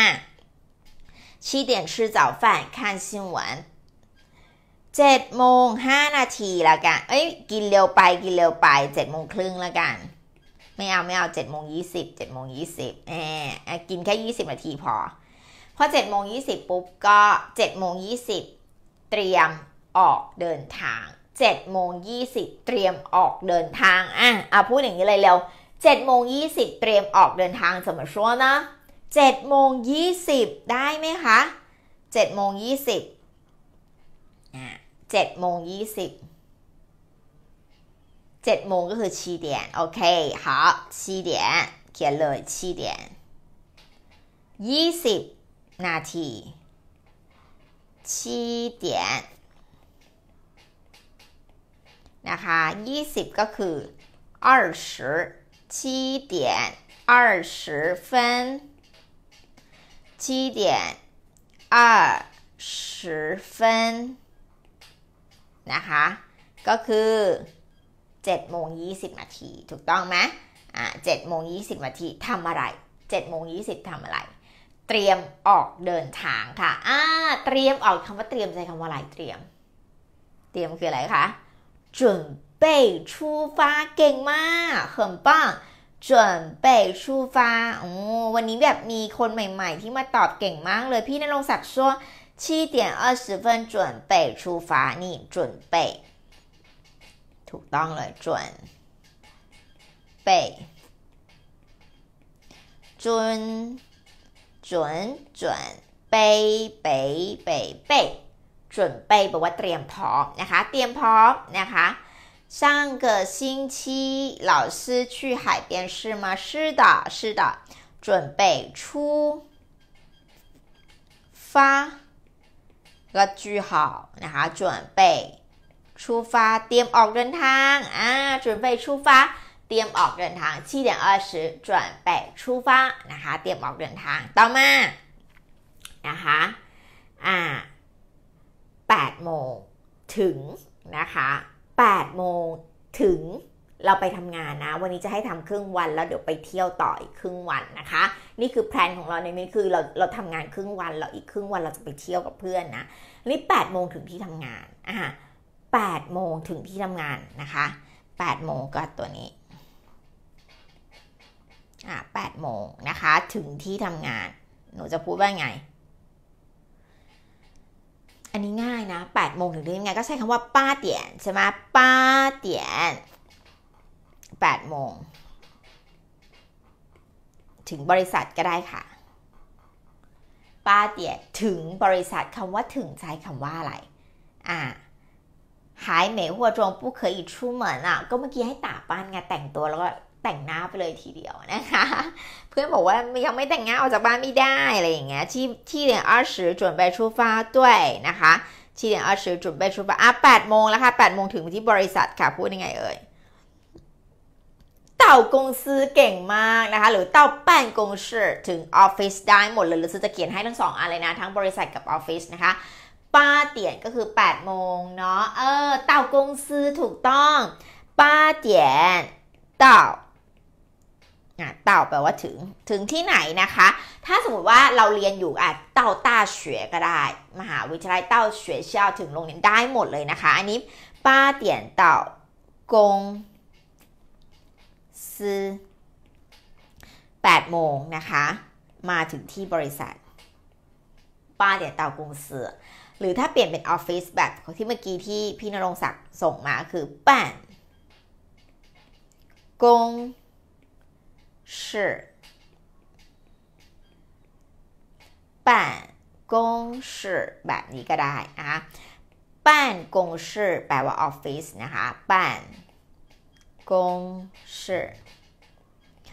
七点吃早饭看新闻เจ็ดโมงห้านาทีละกัน เอ้ยกินเร็วไปกินเร็วไปเจ็ดโมงครึ่งละกัน ไม่เอาไม่เอาเจ็ดโมงยี่สิบเจ็ดโมงยี่สิบแหมกินแค่ยี่สิบนาทีพอพอเจ็ดโมงยี่สิบปุ๊บก็เจ็ดโมงยี่สิบเตรียมออกเดินทาง7โมง20 เตรียมออกเดินทางอ่ะอ่ะพูดอย่างนี้เลยเร็ว7โมง20เตรียมออกเดินทาง สมมาชัวนะ7โมง20 ได้ไหมคะ7โมง20อ่ะดโมงยีสิบเจ็ดโมงก็คือ七点，OK，好，七点เขียนเลย七点ยี่สิบนาที七点นะคะยี่สิบก็คือ二十七点二十分七点二十分นะคะก็คือเจ็ดโมงยี่สิบนาทีถูกต้องไหมอ่ะเจ็ดโมงยี่สิบนาทีทำอะไรเจ็ดโมงยี่สิบทำอะไรเตรียมออกเดินทางค่ะอ่าเตรียมออกคำว่าเตรียมใช้คำว่าอะไร เตรียม เตรียมคืออะไรคะ准备出发เก่ง มาก很棒จนเปชูฟ้าโอ้วันนี้แบบมี คนใหม่ๆ ที่มา ตอบ เก่งมากเลยพี่นรงศักดิ์ชัวชี้เตียนอ้อสิบเฟินจวนเปชูฟ้านี่จวนเปถูกต้องเลยจวนเปจวนจวนจวนเปเปเปเป准备，我准备跑，呐哈，奔跑，呐哈。上个星期老师去海边是吗？是的，是的。准备出发，个句号，呐哈。准备出发，点ต跟ี啊，准备出发，点ต跟ี七点二十，准备出发，呐哈，点ต跟ีย吗？อ哈，啊。8โมงถึง นะคะ8โมงถึงเราไปทำงานนะวันนี้จะให้ทำครึ่งวันแล้วเดี๋ยวไปเที่ยวต่ออีกครึ่งวันนะคะนี่คือแพลนของเราในนี้คือเรา เราทำงานครึ่งวันเราอีกครึ่งวันเราจะไปเที่ยวกับเพื่อนนะนี่8โมงถึงที่ทำงานอ่ะ8โมงถึงที่ทำงาน นะคะ8โมงก็ตัวนี้อ่ะ8โมงนะคะถึงที่ทำงานหนูจะพูดว่าไงอันนี้ง่ายนะ8โมงถึงเทียงไงก็ใช้คำว่าป้าเตียนใช่ไหมป้าเตียน8โมง ถึงบริษัทก็ได้ค่ะ ป้าเตียนถึงบริษัทคำว่าถึงใช้คำว่าอะไร อ่าหายเหมหัวจงผู้เคยอีกชูเหมือนอ่ะก็เมื่อกี้ให้ตาป้านไงแต่งตัวแล้วกแต่งหน้าไปเลยทีเดียวนะคะเพื่อนบอกว่ายังไม่แต่งหน้าออกจากบ้านไม่ได้อะไรอย่างเงี้ยที่ที่เดียนฟ้าด้วยนะคะที่เดียนปชูฟ้าอ่ะแปดโมงแล้วค่ะแปดโมงถึงที่บริษัทค่ะพูดยังไงเอ่ยเต่ากงซื้อเก่งมากนะคะ หรือเต่าแป้นกงซื้อถึงออฟฟิศได้หมดเลยหรือจะเขียนให้ทั้งสองอันเลยนะ ทั้งบริษัทกับออฟฟิศนะคะ ป้าเตียนก็คือ 8 โมงเนาะเออเต่ากงซื้อถูกต้อง ป้าเตียนเต่าเต่าแปลว่าถึงถึงที่ไหนนะคะ ถ้าสมมติว่าเราเรียนอยู่อ่ะเต่าต้าเฉวยก็ได้ มหาวิทยาลัยเต่าเฉวยเชี่ยวถึงโรงเรียนได้หมดเลยนะคะ อันนี้ ป้าเตียนเต่ากงซื้อดโมงนะคะ มาถึงที่บริษัท ป้าเตียนเต่ากงซื้อหรือถ้าเปลี่ยนเป็นออฟฟิศแบบที่เมื่อกี้ที่ พี่นรงศักดิ์ส่งมาคือแปดกง室，办公室แบบนี้ก็ได้นะคะบ้านกง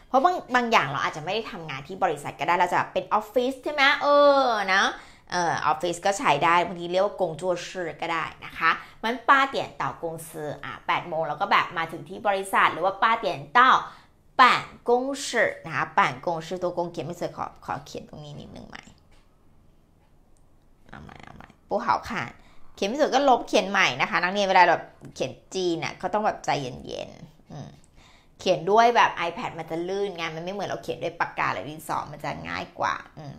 เพราะบางบางอย่างเราอาจจะไม่ได้ทำงานที่บริษัทก็ได้เราจะเป็นออฟฟิศใช่ไหมเออนะเออออฟฟิศก็ใช้ได้บางทีเรียกว่า กงจัวชื่อก็ได้นะคะมันป้าเตียนต่อกงซื้ออ่ะแปดโมงเราก็แบบมาถึงที่บริษัทหรือว่าป้าเตียนต่า办公室นะคะ办公室ตัวกงเขียนไม่สวยขอ ขอเขียนตรงนี้นิดนึงใหม่เอาใหม่เอาใหม่ผู้เขาค่ะเขียนไม่สวยก็ลบเขียนใหม่นะคะนักเรียนเวลาแบบเขียนจีนเน่ะเขาต้องแบบใจเย็นๆเขียนด้วยแบบ iPad มันจะลื่นงานมันไม่เหมือนเราเขียนด้วยปากกาหรือดินสอมันจะง่ายกว่าอืม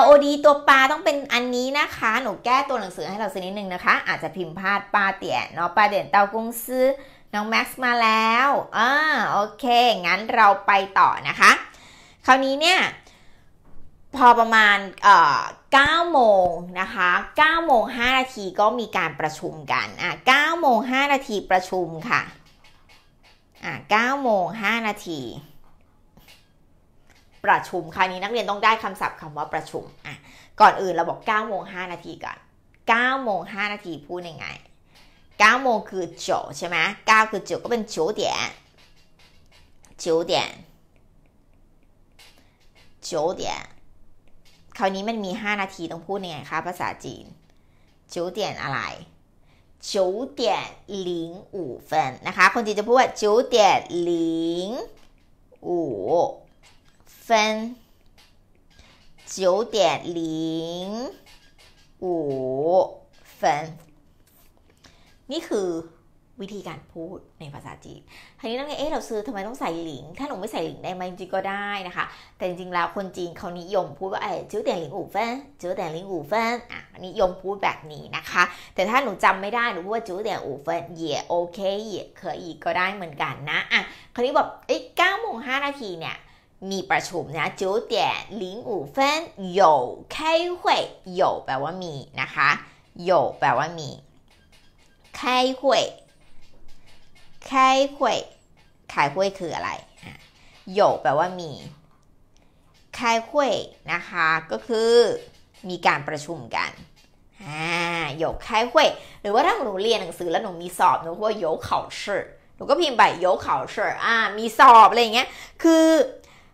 LOD ตัวปลาต้องเป็นอันนี้นะคะ หนูแก้ตัวหนังสือให้เราสักนิดนึงนะคะอาจจะพิมพ์พลาดปลาเตี่ยเนาะปลาเตี่ยเต้ากุ้งซื้อน้องแม็กซ์มา แล้ว อ่า โอเค งั้นเราไปต่อนะคะคราวนี้เนี่ย พอประมาณ เอ่อ9โมงนะคะ9โมง5นาทีก็มีการประชุมกัน อ่ะ9โมง5นาทีประชุมค่ะ อ่ะ9โมง5นาทีประชุมคราวนี้นักเรียนต้องได้คำศัพท์คำว่าประชุม อ่ะ ก่อนอื่นเราบอก9โมง5นาทีก่อน9โมง5นาทีพูดยังไงก9โมงคือ 9 ใช่ไหมก9คือ9ก็เป็น9เดียน9เดียน9เดียนคราวนี้มันมีห้านาที ต้องพูดยังไงคะภาษาจีน9เดียนอะไร9เดียน05เฟินนะคะ คนจีนจะพูดว่า9เดียน05เฟิน9เดียน05เฟินนี่คือวิธีการพูดในภาษาจีนทีนี้น้่งเอ๊ะเราซื้อทำไมต้องใส่หลิง ถ้าหนูไม่ใส่หลิงได้ไหมจริงก็ได้นะคะ แต่จริงๆแล้วคนจีนเขานิยมพูดว่าเอ๊ะจื้อแต่หลิงอู่เฟินจื้อแต่หลิงอู่เฟินอ่ะนิยมพูดแบบนี้นะคะ แต่ถ้าหนูจำไม่ได้หนูพูดว่าจื้อแต่อู่เฟินเย่โอเคเย่เคยอีกก็ได้เหมือนกันนะ อ่ะคราวนี้แบบเอ๊ะเก้าโมงห้านาทีเนี่ย มีประชุมนะจู้เแต่หลิงอู่เฟิน有开会有แปลว่ามีนะคะ有แปลว่ามี开会开会开会คืออะไร有ยแปลว่ามี开会นะคะ ก็คือมีการประชุมกันโยกไ่หหรือว่าถ้าหนูเรียนหนังสือแล้วหนูมีสอบหนูว่าโยกเข่าชื่หนูก็พิมพ์ไปโยกเข่าชื่ออ่า มีสอบอะไรอย่างเงี้ย คือ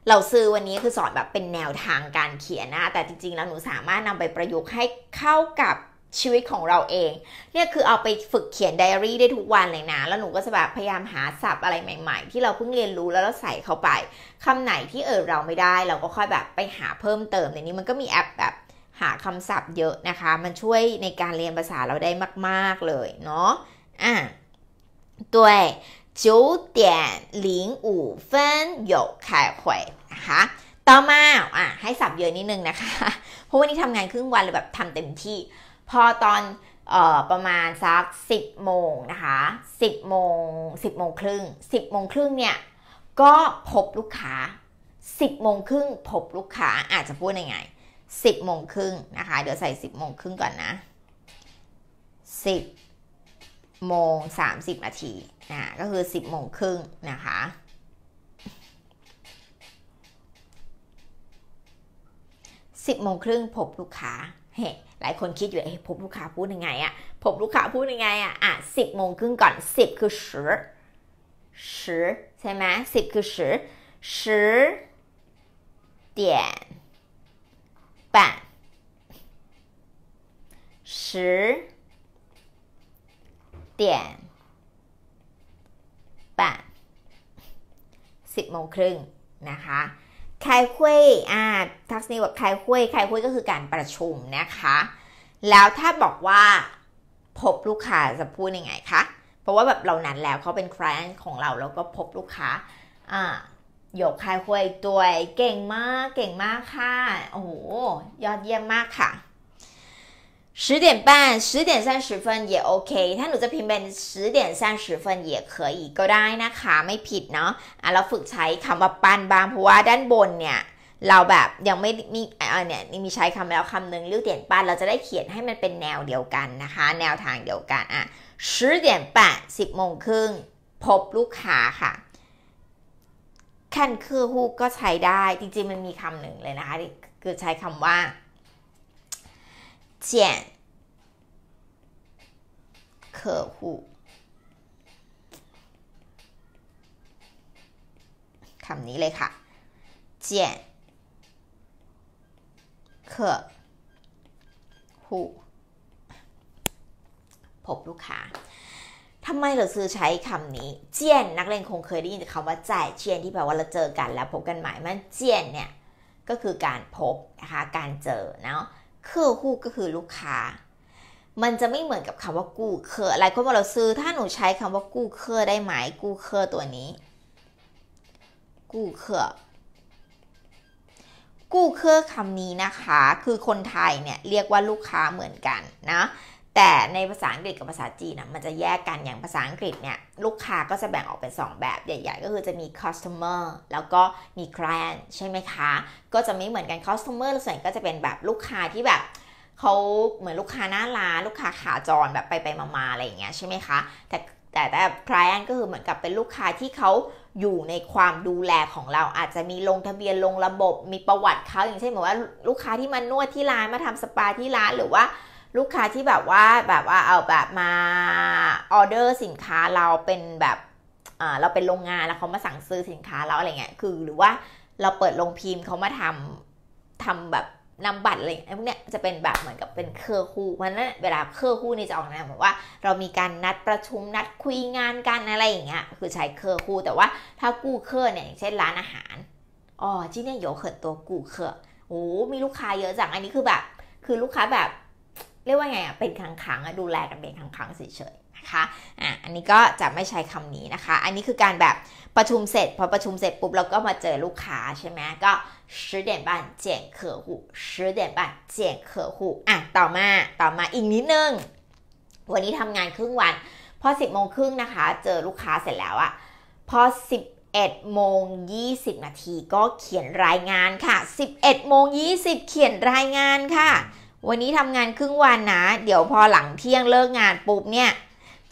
เราซื้อวันนี้คือสอนแบบเป็นแนวทางการเขียนนะ แต่จริงๆแล้วหนูสามารถนำไปประยุกต์ให้เข้ากับชีวิตของเราเองเนี่ยคือเอาไปฝึกเขียนไดอารี่ได้ทุกวันเลยนะแล้วหนูก็จะแบบพยายามหาศัพท์อะไรใหม่ๆ ที่เราเพิ่งเรียนรู้แล้วเราใส่เข้าไป คำไหนที่เออเราไม่ได้ เราก็ค่อยแบบไปหาเพิ่มเติมในนี้มันก็มีแอปแบบหาคำศัพท์เยอะนะคะ มันช่วยในการเรียนภาษาเราได้มากๆเลยเนาะอ่ะด้วย九点零五分有开会นะคะต่อมาอ่ะให้สับเยอะนิดนึงนะคะเพราะวันนี้ทำงานครึ่งวันเลยแบบทำเต็มที่พอตอนออประมาณสัก 10 โมงนะคะ10โมง10โมงครึ่ง 10โมงครึ่งเนี่ยก็พบลูกค้า 10โมงครึ่งพบลูกค้าอาจจะพูดยังไง 10โมงครึ่ง นะคะ เดี๋ยว ใส่ 10 โมงครึ่งก่อนนะ10 โมง 30นาทีนะก็คือ 10 โมงครึ่งนะคะสิบโมงครึ่งพบลูกค้าเห็นหลายคนคิดอยู่เอ้พบลูกค้าพูดยังไงอะพบลูกค้าพูดยังไงอะอ่ะสิบโมงครึ่งก่อนสิบคือสิสิใช่ไหมสิบคือสิสิเดียนแปดสิเดียนแปดสิบโมงครึ่งนะคะคายคุยอ่า ทักษณีแบบคายคุยคายคุยก็คือการประชุมนะคะ แล้วถ้าบอกว่าพบลูกค้าจะพูดยังไงคะ เพราะว่าแบบเรานัดแล้วเขาเป็นคลต์ของเราแล้วก็พบลูกค้า อ่า หยกคายคุยตัว เก่งมากเก่งมากค่ะ โอ้โหยอดเยี่ยมมากค่ะ十点半、十点三十分也 OK ถ้าหนูจะพิมพ์เป็น十点三十分也可以ก็ได้นะคะ ไม่ผิดเนาะ อ่ะ เราฝึกใช้คำว่าปันบ้างเพราะว่าด้านบนเนี่ย เราแบบยังไม่มีอ่าเนี่ยมีใช้คำแล้วคำหนึ่งเร่องเตียนปันเราจะได้เขียนให้มันเป็นแนวเดียวกันนะคะ แนวทางเดียวกันอ่ะ十点半สิบโมงครึ่ง พบลูกค้าค่ะคันคือฮูก็ใช้ได้จริงๆมันมีคำหนึ่งเลยนะคะคือใช้คำว่า见客户คำนี้เลยค่ะ เจียนเคหูพบลูกค้าทำไมเราซื้อใช้คำนี้ เจียน นักเรียนคงเคยได้ยินคำว่าจ่ายเจียนที่แปลว่าเราเจอกันแล้วพบกันหมายมันเจียนเนี่ย ก็คือการพบนะคะ การเจอเนาะเคอรูก็คือลูกค้า มันจะไม่เหมือนกับคำว่ากู้เคอร์หลายคนบอกเราซื้อถ้าหนูใช้คำว่ากู้เคอได้ไหมกู้เคอตัวนี้ กู้เคอกู้เคอือคำนี้นะคะ คือคนไทยเนี่ยเรียกว่าลูกค้าเหมือนกันนะแต่ในภาษาอังกฤษกับภาษาจีนนะมันจะแยกกันอย่างภาษาอังกฤษเนี่ยลูกค้าก็จะแบ่งออกเป็น 2 แบบใหญ่ๆ ก็คือจะมี customer แล้วก็มี client ใช่ไหมคะก็จะไม่เหมือนกัน customer ส่วนใหญ่ก็จะเป็นแบบลูกค้าที่แบบเขาเหมือนลูกค้าหน้าร้านลูกค้าขาจรแบบไปไปมาๆอะไรอย่างเงี้ยใช่ไหมคะ แต่แต่แต่ client ก็คือเหมือนกับเป็นลูกค้าที่เขาอยู่ในความดูแลของเราอาจจะมีลงทะเบียนลงระบบมีประวัติเขาอย่างเช่นเหมือนว่าลูกค้าที่มานวดที่ร้านมาทำสปาที่ร้านหรือว่าลูกค้าที่แบบว่าแบบว่าเอาแบบมาออเดอร์สินค้าเราเป็นแบบเราเป็นโรงงานแล้วเขามาสั่งซื้อสินค้าเราอะไรเงี้ยคือ หรือว่าเราเปิดโรงพิมพ์เขามาทำทำแบบนำบัตรอะไรอ้พวกเนี้ยจะเป็นแบบเหมือนกับเป็นเครือคู่มันนั้นเวลาเครือคู่นี่จะออกนะแบบว่าเรามีการนัดประชุมนัดคุยงานกันอะไรอย่างเงี้ยคือใช้เครือคู่แต่ว่าถ้ากู้เครือเนี่ยอย่างเช่นร้านอาหารอ๋อที่เนี่ยโยเขินตัวกู้เครือโอ้มีลูกค้าเยอะจังอันนี้คือแบบคือลูกค้าแบบเรียกว่าไงอ่ะเป็นครั้งครั้งดูแลกันเป็นครั้งครั้งเฉยๆนะคะอ่ะอันนี้ก็จะไม่ใช้คำนี้นะคะ อันนี้คือการแบบประชุมเสร็จ พอประชุมเสร็จปุ๊บเราก็มาเจอลูกค้าใช่ไหมก็十点半见客户十点半见客户อ่ะต่อมาต่อมาอีกนิดนึง วันนี้ทำงานครึ่งวัน พอสิบโมงครึ่งนะคะ เจอลูกค้าเสร็จแล้วอ่ะพอสิบเอ็ดโมงยี่สิบนาทีก็เขียนรายงานค่ะสิบเอ็ดโมงยี่สิบเขียนรายงานค่ะวันนี้ทำงานครึ่งวันนะ เดี๋ยวพอหลังเที่ยงเลิกงานปุ๊บเนี่ย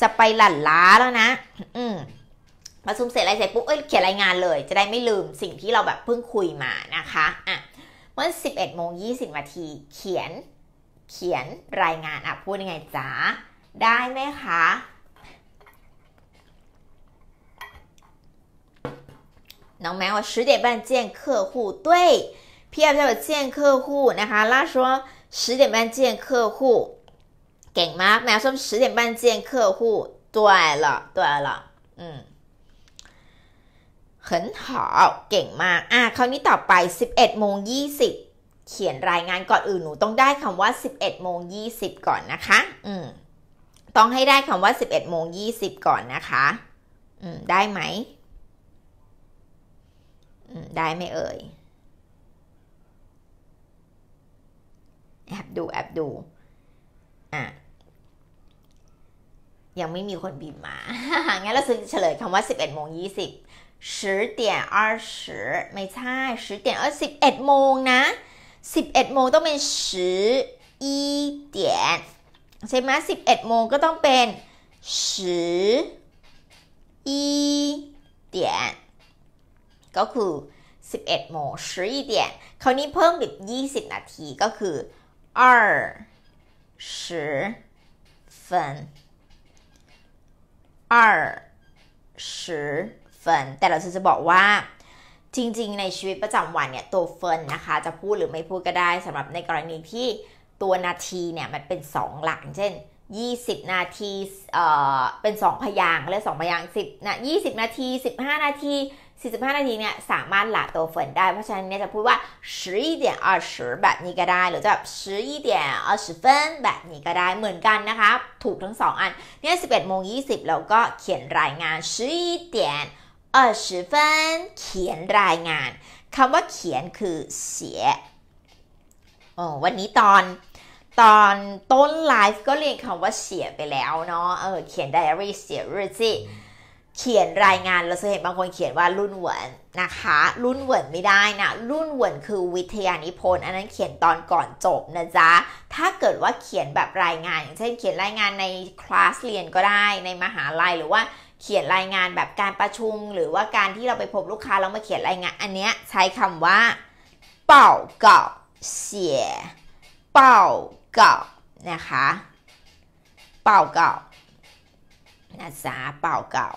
จะไปหลั่นล้าแล้วนะ อืมประชุมเสร็จอะไรเสร็จปุ๊บ เอ้ยเขียนรายงานเลย จะได้ไม่ลืมสิ่งที่เราแบบเพิ่งคุยมานะคะ อ่ะเมื่อ11 โมง20นาที เขียนเขียนรายงานอ่ะพูดยังไงจ๋าได้ไหมคะ น้องแมวว่า十点半见客户对พี่แอมจะไปเจียนเคอร์คู่นะคะล่าชัว十点半见客户，给吗？那说十点半见客户。对了，对了，嗯，很好เก่งมาก อ่ะคราวนี้ต่อไปสิบเอ็ดโมงยี่สิบเขียนรายงานก่อนอื่นหนู ต้องได้คำว่าสิบเอ็ดโมงยี่สิบก่อนนะคะ อืมต้องให้ได้คำว่าสิบเอ็ดโมงยี่สิบก่อนนะคะอืมได้ไหมอืมได้ไหมเอ่ยแอบดู แอบดู อ่ะ ยังไม่มีคนบิมมา งั้นเราเฉลยคำว่า 11 โมง 20 10เตียน20 ไม่ใช่10เตียอ11 โมงนะ11 โมงต้องเป็น11เดียใช่ไหม11โมงก็ต้องเป็น11เดียก็คือ 11 โมง11เตียคราวนี้เพิ่มอีก20 นาทีก็คือ二十分，二十分แต่เราจะบอกว่าจริงๆ ในชีวิตประจำวันเนี่ย ตัวเฟินนะคะจะพูดหรือไม่พูดก็ได้สำหรับในกรณีที่ตัวนาทีเนี่ย มันเป็น 2 หลักเช่น 20 นาทีเอ่อเป็น 2 พยางค์และ2พยางค์10นะ20 นาที 15 นาที45 นาทีเนี่ยสามารถหลาตัวฝนได้เพราะฉะนั้นเนี่ยจะพูดว่า11点20แบบนี้ก็ได้หรือจะแบบ11点20分แบบนี้ก็ได้เหมือนกันนะคะ ถูกทั้งสองอันเนี่ย11โมง20เราก็เขียนรายงาน11点20分เขียนรายงานคำว่าเขียนคือเสีย วันนี้ตอนตอนต้นไลฟ์ก็เรียนคำว่าเสียไปแล้วเนาะเออเขียนไดอารี่เสียรู้สิเขียนรายงานเราจะเห็นบางคนเขียนว่ารุ่นเหวินนะคะ รุ่นเหวินไม่ได้นะ รุ่นเหวินคือวิทยานิพนธ์ อันนั้นเขียนตอนก่อนจบนะจ๊ะ ถ้าเกิดว่าเขียนแบบรายงาน อย่างเช่นเขียนรายงานในคลาสเรียนก็ได้ ในมหาลัยหรือว่าเขียนรายงานแบบการประชุม หรือว่าการที่เราไปพบลูกค้าแล้วมาเขียนรายงาน อันเนี้ยใช้คำว่า เป่าเก่าเสียเป่าเก่านะคะ เป่าเก่านะจ๊ะเป่าเก่า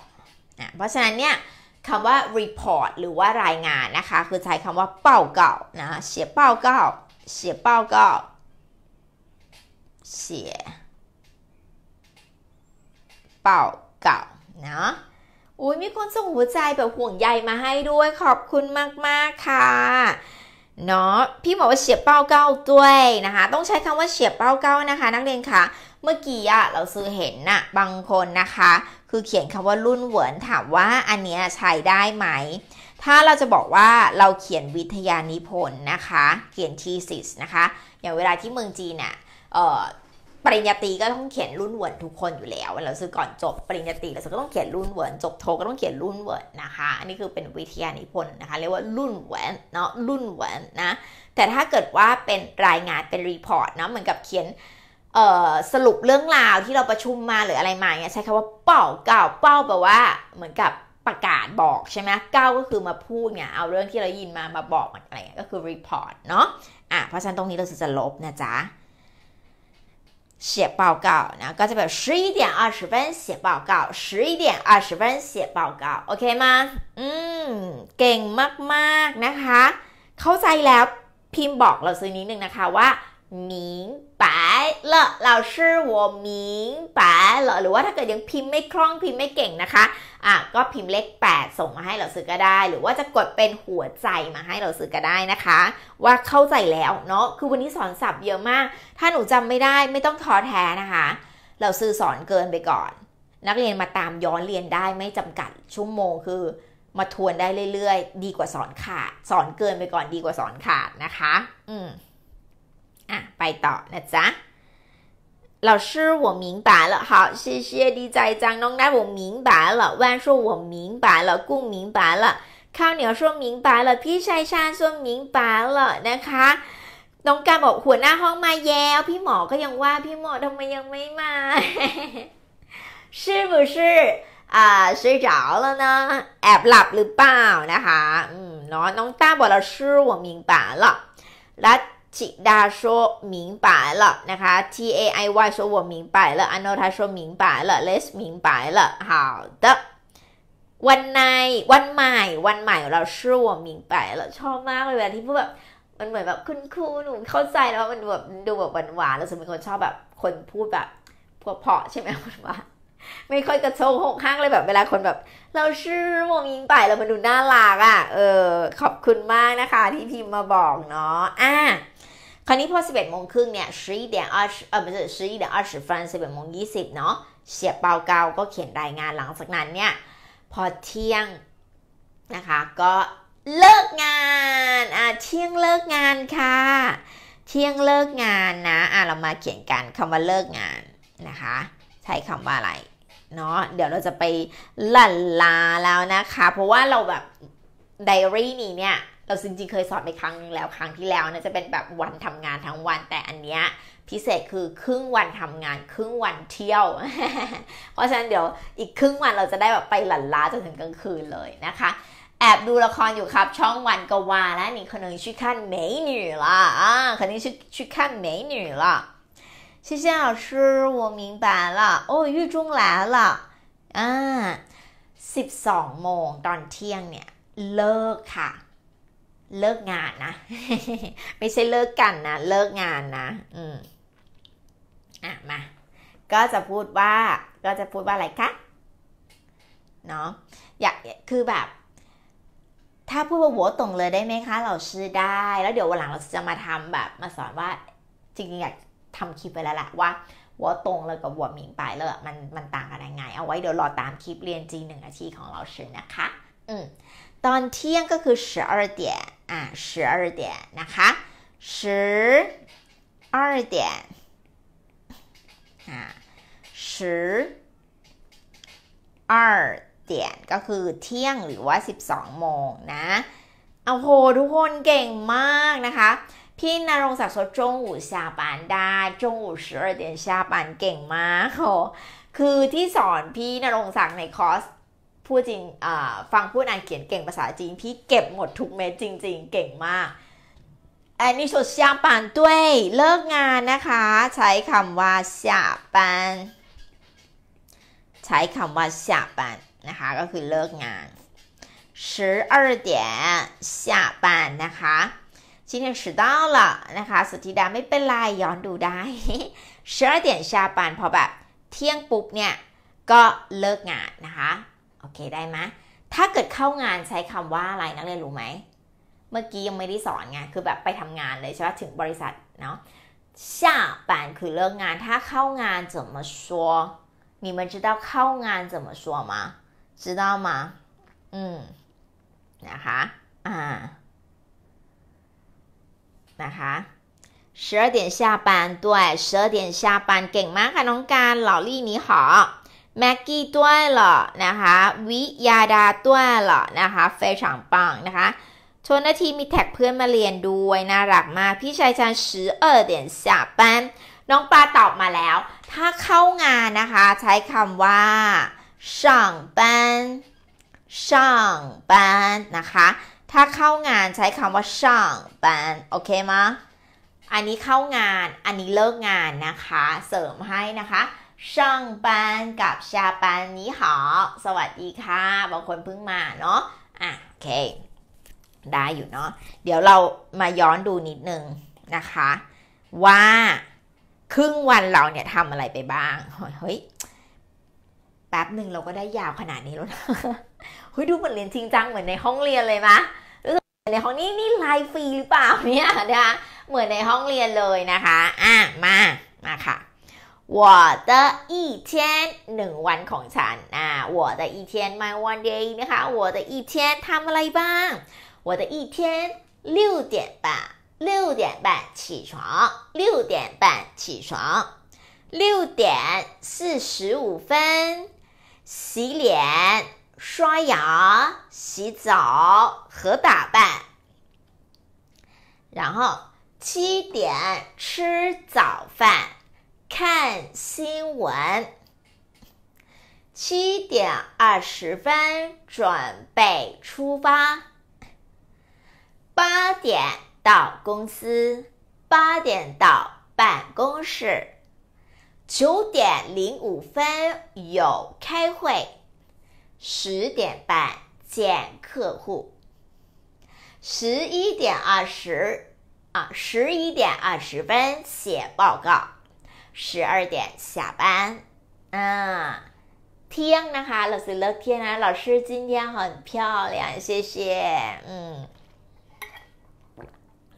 นะเพราะฉะนั้นเนี่ยคำว่า report หรือว่ารายงานนะคะ คือใช้คำว่าเป่าเก่านะเสียเป่าเก่าเสียเป่าเก่าเสียเป่าเก่านะอุ้ยมีคนส่งหัวใจแบบห่วงใยมาให้ด้วยขอบคุณมาก ๆค่ะเนาะพี่บอกว่าเฉียบเป้าเก้าด้วยนะคะต้องใช้คำว่าเฉียบเป้าเก้านะคะนักเรียนคะเมื่อกี้อะเราซื้อเห็นนะบางคนนะคะคือเขียนคำว่ารุ่นเหวินถามว่าอันเนี้ยใช้ได้ไหมถ้าเราจะบอกว่าเราเขียนวิทยานิพนธ์นะคะเขียน thesis นะคะอย่างเวลาที่เมืองจีนเนี่ยปริญญาตรีก็ต้องเขียนรุ่นเหวินทุกคนอยู่แล้วเราซื้อก่อนจบปริญญาตรีเราก็ต้องเขียนรุ่นเหวินจบโทก็ต้องเขียนรุ่นเหวินนะคะอันนี้คือเป็นวิทยานิพนธ์นะคะเรียกว่ารุ่นเหวินเนาะรุ่นเหวินนะแต่ถ้าเกิดว่าเป็นรายงานเป็นรีพอร์ตเนาะเหมือนกับเขียนสรุปเรื่องราวที่เราประชุมมาหรืออะไรมาเนี่ยใช้คำว่าเป่าเก่าเป้าแปลว่าเหมือนกับประกาศบอกใช่ไหมเก้าก็คือมาพูดเนี่ยเอาเรื่องที่เรายินมามาบอกอะไรก็คือรีพอร์ตเนาะอ่ะเพราะฉะนั้นตรงนี้เราจะลบนะจ๊ะเสียเป่าเก่านะก็จะแบบ十一点二十分่สียเป่าเี่ส十一点二十分เขียนปากาาโอเคมอืมเก่งมากๆนะคะ เข้าใจแล้วพิมพ์บอกเราซื้อนิดนึงนะคะว่าม白了ป师我明白เราือวมปหรือว่าถ้าเกิดยังพิมพ์ไม่คล่องพิมพ์ไม่เก่งนะคะ อ่ะก็พิมพ์เลข8ส่งมาให้เราซื้อก็ได้ หรือว่าจะกดเป็นหัวใจมาให้เราซื้อก็ได้นะคะ ว่าเข้าใจแล้วเนาะ คือวันนี้สอนศัพท์เยอะมาก ถ้าหนูจำไม่ได้ไม่ต้องท้อแท้นะคะ เราซื้อสอนเกินไปก่อน นักเรียนมาตามย้อนเรียนได้ไม่จำกัดชั่วโมงคือ มาทวนได้เรื่อยๆ ดีกว่าสอนขาด สอนเกินไปก่อนดีกว่าสอนขาดนะคะ อืม啊，拜倒，那咋？老师，我明白了。好，谢谢你再讲。那我明白了。万说，我明白了，不明白了？康鸟说明白了，P Chai Chan 说明白了，呐哈。农柑说，我那刚来呀。P 妈妈刚刚说，P 妈妈，你为什么没来？是不是啊？睡着了呢？还睡着了呢？嗯，那农丹说，老师，我明白了。来。ชิดา a số miễn นะคะ T A I Y 说我明白了 I k n o 他说明白了 Les 明白了好的วันในวันใหม่ วันใหม่เราชื่อว่ามิงไปเราชอบมากเลยเวลาที่พูดแบบมันเหมือนแบบคุณครูหนูเข้าใจแล้วมันแบบดูแบบหวานๆแล้วสมมติคนชอบแบบคนพูดแบบ พวกเพาะใช่ไหมคนว่าไม่ค่อยกระโชกหกข้างเลยแบบเวลาคนแบบ เราชื่อ่ามิงไปเรามันดูน่ารักอะ่ะ เออ ขอบคุณมากนะคะ ที่พิมพ์มาบอกเนาะ อ่ะคราวนี้พอ11โมงครึ่งเนี่ย11点20เออไม่ใช่11点บเ分11โมง20เนาะเสียเปาเกาก็เขียนรายงานหลังจากนั้นเนี่ยพอเที่ยงนะคะก็เลิกงานอ่ะเที่ยงเลิกงานค่ะ เที่ยงเลิกงานนะอ่ะเรามาเขียนกันคำว่าเลิกงานนะคะ ใช้คำว่าอะไรเนาะเดี๋ยวเราจะไปลั่นลาแล้วนะคะ เพราะว่าเราแบบไดอารี่นี้เนี่ยเราจริงๆเคยสอนไปครั้งแล้วครั้งที่แล้วนะจะเป็นแบบวันทำงานทั้งวัน แต่อันเนี้ยพิเศษคือครึ่งวันทำงานครึ่งวันเที่ยว เพราะฉะนั้นเดี๋ยว อีกครึ่งวันเราจะได้แบบไปหลันล้าจนถึงกลางคืนเลยนะคะ แอบดูละครอยู่ครับช่องวันกวาและนี่คนหนึ่งชื่อขั้นเมย์หนูล่ะอ่าคนนี้ชื่อชื่อขั้นเมย์หนูล่ะ谢谢老师，我明白了。哦，狱中来了。อ่าองโมงตอนเที่ยงเนี่ยเลิกค่ะเลิกงานนะ ไม่ใช่เลิกกันนะ เลิกงานนะ อืมอ่ะมา ก็จะพูดว่า ก็จะพูดว่าอะไรคะเนาะอยากคือแบบ ถ้าพูดว่าหัวตรงเลยได้ไหมคะเราชื่อได้ แล้วเดี๋ยววันหลังเราจะมาทำแบบ มาสอนว่า จริงๆอยากทำคลิปไปแล้วแหละว่า หัวตรงเลยกับหัวหมิงไปเลยมัน มันต่างกันยังไง เอาไว้เดี๋ยวรอตามคลิปเรียนจีหนึ่งนาทีของเราชื่อนะคะ อืม ตอนเที่ยงก็คือสิบ二点อ่ะสิบ二点นะคะสิบ二点อ่ะสิบ二点ก็คือเที่ยงหรือว่า12โมงนะเอาโหทุกคนเก่งมากนะคะ พี่นรงศักดิ์说中午下班ได้中午十二点下班เก่งมากโหคือที่สอนพี่นรงศักดิ์ในคอร์สพูดจริงฟังพูดอ่านเขียนเก่งภาษาจีน พี่เก็บหมดทุกเม็ดจริง ๆ เก่งมากอันนี้สุดานด้วยเลิกงานนะคะ ใช้คำว่า下班ใช้คำว่า下班นะคะ ก็คือเลิกงาน十二点下班นะคะชินเนชิดาละนะคะสุธิดาไม่เป็นไร ย้อนดูได้十二点下班พอแบบเที่ยงปุ๊บเนี่ย ก็เลิกงานนะคะโอเคได้ไหมถ้าเกิดเข้างานใช้คำว่าอะไรนักเรียนรู้ไหมเมื่อกี้ยังไม่ได้สอนไงคือแบบไปทำงานเลยใช่ไหมถึงบริษัทเนาะ下班คือเลิกงานถ้าเข้างาน怎么说你们知道เข้างาน怎么说吗知道吗อืมนะคะอ่านะคะ十二点下班对十二点下班เก่งมากค่ะน้องการหล่อลี่นี่หอแม็กกี้ด้วยเหรอนะคะวิยาดาด้วยเหรอนะคะเฟชัางปังนะคะชนนาทีมีแท็กเพื่อนมาเรียนด้วยน่ารักมากพี่ชายชันสิบเอดเดอนสาปันน้องปลาตอบมาแล้ว ถ้าเข้างานนะคะใช้คำว่าั่งปันั่งปันนะคะถ้าเข้างานใช้คำว่าั่งปันโอเคมอันนี้เข้างานอันนี้เลิกงานนะคะ เสริมให้นะคะช่างปานกับชาปานนีหอสวัสดีค่ะบางคนเพิ่งมาเนาะอ่ะโอเค ได้อยู่เนาะเดี๋ยวเรามาย้อนดูนิดนึงนะคะ ว่าครึ่งวันเราเนี่ยทำอะไรไปบ้างเฮ้ยแป๊บหนึ่งเราก็ได้ยาวขนาดนี้แล้วนะเฮ้ย ดูเหมือนเรียนจริงจังเหมือนในห้องเรียนเลยมะในห้องนี้นี่ไลฟ์ฟรีหรือเปล่าเนี่ยนะคะเหมือนในห้องเรียนเลยนะคะ อ่ะ มามาค่ะ我的一天，能玩空่啊，我的一天，my one day。你好，我的一天，他们来ะ我的一天，六点半，六点半起床，六点半起床，六点四十五分洗脸、刷牙、洗澡和打扮，然后七点吃早饭。看新闻，七点二十分准备出发，八点到公司，八点到办公室，九点零五分有开会，十点半见客户，十一点二十啊，十一点二十分写报告。十二点下班，嗯，天呐哈，老师乐天啊，老师今天很漂亮，谢谢，嗯，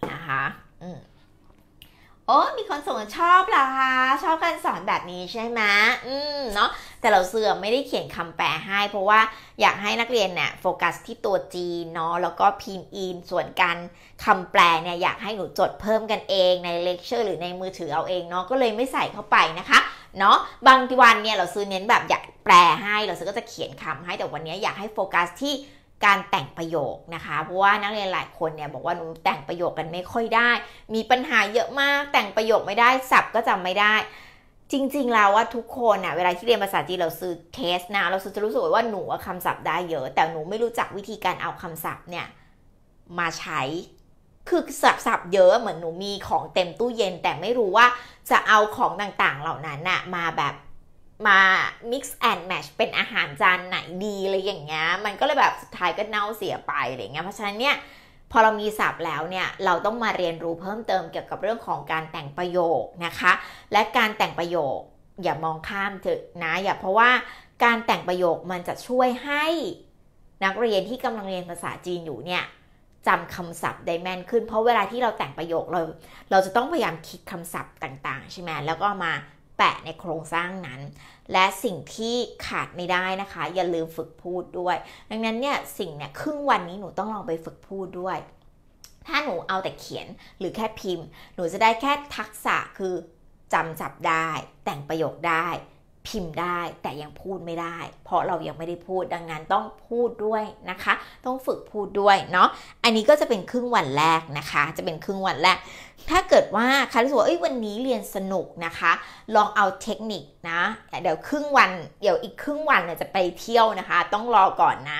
哈哈，嗯。โอ้ มีคนส่งชอบเหรอคะ ชอบการสอนแบบนี้ใช่ไหมอืม เนาะแต่เราเสื่อมไม่ได้เขียนคำแปลให้ เพราะว่าอยากให้นักเรียนเนี่ยโฟกัส ที่ตัวจีเนาะ แล้วก็พิมพ์อินส่วนการคำแปลเนี่ยอยากให้หนูจดเพิ่มกันเองในเลคเชอร์ หรือในมือถือเอาเองเนาะ ก็เลยไม่ใส่เข้าไปนะคะ เนาะ บางทีวันเนี่ยเราซื้อเน้นแบบอยากแปลให้ เราซื้อก็จะเขียนคำให้ แต่วันนี้อยากให้โฟกัสที่การแต่งประโยคนะคะ เพราะว่านักเรียนหลายคนเนี่ยบอกว่าหนูแต่งประโยคกันไม่ค่อยได้ มีปัญหาเยอะมาก แต่งประโยคไม่ได้สับก็จำไม่ได้ จริง ๆ แล้วว่าทุกคนนะเวลาที่เรียนภาษาจีนเราซื้อเทสนะเราจะรู้สึกว่าหนูคำศัพท์ได้เยอะ แต่หนูไม่รู้จักวิธีการเอาคำศัพท์เนี่ยมาใช้คือสับสับเยอะเหมือนหนูมีของเต็มตู้เย็น แต่ไม่รู้ว่าจะเอาของต่างๆ เหล่านั้นนะมาแบบมา mix and match เป็นอาหารจานไหนดีอะไรอย่างเงี้ย มันก็เลยแบบสุดท้ายก็เน่าเสียไปอะไรเงี้ย เพราะฉะนั้นเนี่ย พอเรามีศัพท์แล้วเนี่ย เราต้องมาเรียนรู้เพิ่มเติมเกี่ยวกับเรื่องของการแต่งประโยคนะคะ และการแต่งประโยคอย่ามองข้ามเถอะนะอย่าเพราะว่าการแต่งประโยคมันจะช่วยให้ นักเรียนที่กำลังเรียนภาษาจีนอยู่เนี่ยจำคำศัพท์ได้แม่นขึ้นเพราะเวลาที่เราแต่งประโยคเราเราจะต้องพยายามคิดคำศัพท์ต่างๆใช่ไหมแล้วก็มาแปะในโครงสร้างนั้น และสิ่งที่ขาดไม่ได้นะคะ อย่าลืมฝึกพูดด้วย ดังนั้นเนี่ยสิ่งเนี่ยครึ่งวันนี้หนูต้องลองไปฝึกพูดด้วย ถ้าหนูเอาแต่เขียนหรือแค่พิมพ์ หนูจะได้แค่ทักษะคือจำจับได้ แต่งประโยคได้ พิมพ์ได้แต่ยังพูดไม่ได้ เพราะเรายังไม่ได้พูดดังนั้นต้องพูดด้วยนะคะ ต้องฝึกพูดด้วยเนาะอันนี้ก็จะเป็นครึ่งวันแรกนะคะ จะเป็นครึ่งวันแรกถ้าเกิดว่าใครรู้สึกว่าวันนี้เรียนสนุกนะคะ ลองเอาเทคนิคนะเดี๋ยวครึ่งวัน เดี๋ยวอีกครึ่งวันเนี่ยจะไปเที่ยวนะคะ ต้องรอก่อนนะ